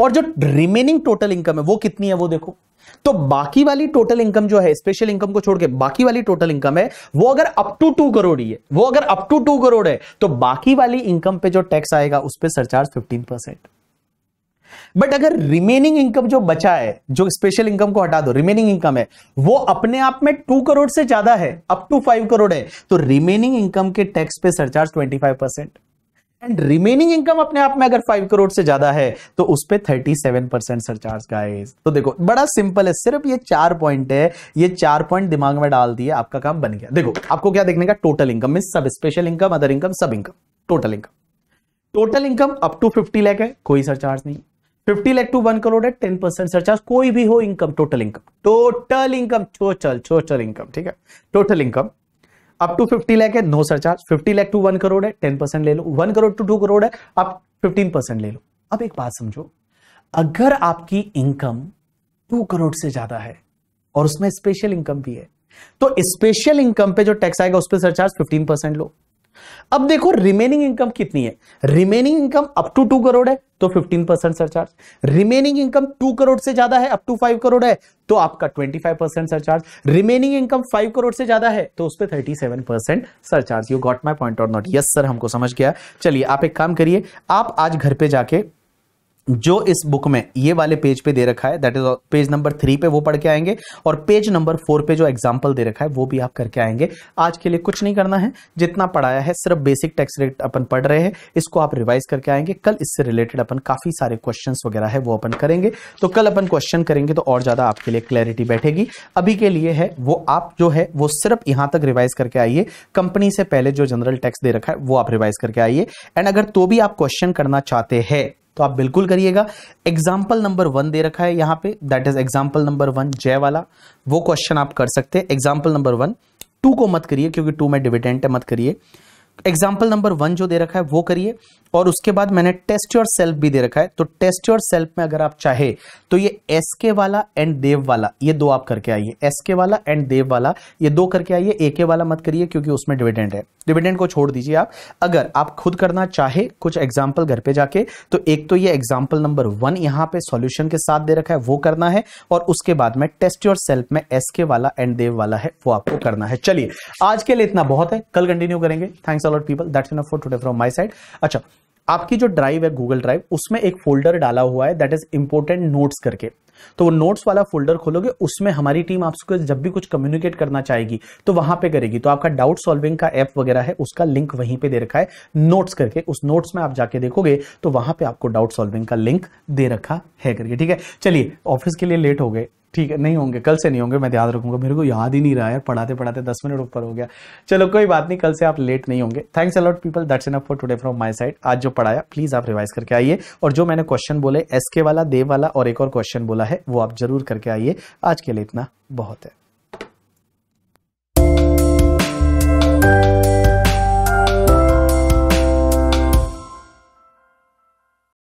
और जो रिमेनिंग टोटल इनकम है वो कितनी है वो देखो तो बाकी वाली टोटल इनकम जो है स्पेशल इनकम को छोड़ के बाकी वाली टोटल इनकम है वो अगर अप टू टू करोड़ ही है वो अगर अप टू टू करोड़ है तो बाकी वाली इनकम पे जो टैक्स आएगा उस पर सरचार्ज फिफ्टीन परसेंट बट अगर रिमेनिंग इनकम जो बचा है जो स्पेशल इनकम को हटा दो रिमेनिंग इनकम है वो अपने आप में टू करोड़ से ज्यादा है अप टू फाइव करोड़ है तो रिमेनिंग इनकम के टैक्स पे surcharge twenty five percent and remaining income अपने आप में अगर फाइव करोड़ से ज्यादा है तो उस पर थर्टी सेवन परसेंट सरचार्ज का है तो देखो बड़ा सिंपल है सिर्फ ये चार पॉइंट है ये चार पॉइंट दिमाग में डाल दिए आपका काम बन गया देखो आपको क्या देखने का टोटल इनकम मीन सब स्पेशल इनकम अदर इनकम सब income total income total income up to fifty lakh है कोई सरचार्ज नहीं फिफ्टी लाख टू 1 करोड़ है टेन परसेंट सरचार्ज कोई भी हो income total income total income चोचल चोचल इनकम ठीक है total income up to fifty lakh है no surcharge 50 lakh to 1 crore है टेन परसेंट ले लो one crore to two crore है आप 15% परसेंट ले लो अब एक बात समझो अगर आपकी इनकम टू करोड़ से ज्यादा है और उसमें स्पेशल इनकम भी है तो स्पेशल इनकम पे जो टैक्स आएगा उस पर सरचार्ज फिफ्टीन परसेंट लो अब देखो रिमेनिंग इनकम कितनी है remaining income up to two crore है तो 15 percent surcharge remaining income two crore से ज्यादा है अप टू फाइव करोड़ है तो आपका 25 percent surcharge remaining income five crore से ज्यादा है तो उस पर thirty seven percent surcharge you got my point और नॉट यस सर हमको समझ गया चलिए आप एक काम करिए आप आज घर पे जाके जो इस बुक में ये वाले पेज पे दे रखा है that is page number three पे वो पढ़ के आएंगे और पेज नंबर फोर पे जो एग्जाम्पल दे रखा है वो भी आप करके आएंगे आज के लिए कुछ नहीं करना है जितना पढ़ाया है सिर्फ बेसिक टैक्स रेट अपन पढ़ रहे हैं इसको आप रिवाइज करके आएंगे कल इससे रिलेटेड अपन काफी सारे क्वेश्चन वगैरह है वो अपन करेंगे तो कल अपन क्वेश्चन करेंगे तो और ज्यादा आपके लिए क्लैरिटी बैठेगी अभी के लिए है वो आप जो है वो सिर्फ यहां तक रिवाइज करके आइए कंपनी से पहले जो जनरल टैक्स दे रखा है वो आप रिवाइज करके आइए एंड अगर तो भी आप क्वेश्चन करना चाहते हैं तो आप बिल्कुल करिएगा एग्जाम्पल नंबर वन दे रखा है यहाँ पे that is example number one जय वाला वो क्वेश्चन आप कर सकते हैं एग्जाम्पल नंबर वन टू को मत करिए क्योंकि टू में डिविडेंट है मत करिए एग्जाम्पल नंबर वन जो दे रखा है वो करिए और उसके बाद मैंने टेस्ट योर सेल्फ भी दे रखा है तो टेस्ट योर सेल्फ में अगर आप चाहे तो ये एस के वाला एंड देव वाला ये दो आप करके आइए एस के वाला एंड देव वाला ये दो करके आइए ए के वाला मत करिए क्योंकि उसमें डिविडेंड है डिविडेंड को छोड़ दीजिए आप अगर आप खुद करना चाहे कुछ एग्जाम्पल घर पे जाके तो एक तो ये एग्जाम्पल नंबर वन यहाँ पे सॉल्यूशन के साथ दे रखा है वो करना है और उसके बाद में टेस्ट योर सेल्फ में एस के वाला एंड देव वाला है वो आपको करना है चलिए आज के लिए इतना बहुत है कल कंटिन्यू करेंगे thanks a lot people that's enough for today from my side अच्छा आपकी जो ड्राइव है गूगल ड्राइव उसमें एक फोल्डर डाला हुआ है दैट इज इंपोर्टेंट नोट्स करके तो वो नोट्स वाला फोल्डर खोलोगे उसमें हमारी टीम आपको जब भी कुछ कम्युनिकेट करना चाहेगी तो वहां पे करेगी तो आपका डाउट सॉल्विंग का ऐप वगैरह है उसका लिंक वहीं पे दे रखा है नोट्स करके उस नोट्स में आप जाके देखोगे तो वहां पे आपको डाउट सॉल्विंग का लिंक दे रखा है करके ठीक है चलिए ऑफिस के लिए लेट हो गए ठीक है नहीं होंगे कल से नहीं होंगे मैं याद रखूंगा मेरे को याद ही नहीं रहा यार पढ़ाते पढ़ाते दस मिनट ऊपर हो गया चलो कोई बात नहीं कल से आप लेट नहीं होंगे thanks a lot people that's enough for today from my side आज जो पढ़ाया प्लीज आप रिवाइज करके आइए और जो मैंने क्वेश्चन बोले एस के वाला देव वाला और एक और क्वेश्चन बोला है वो आप जरूर करके आइए आज के लिए इतना बहुत है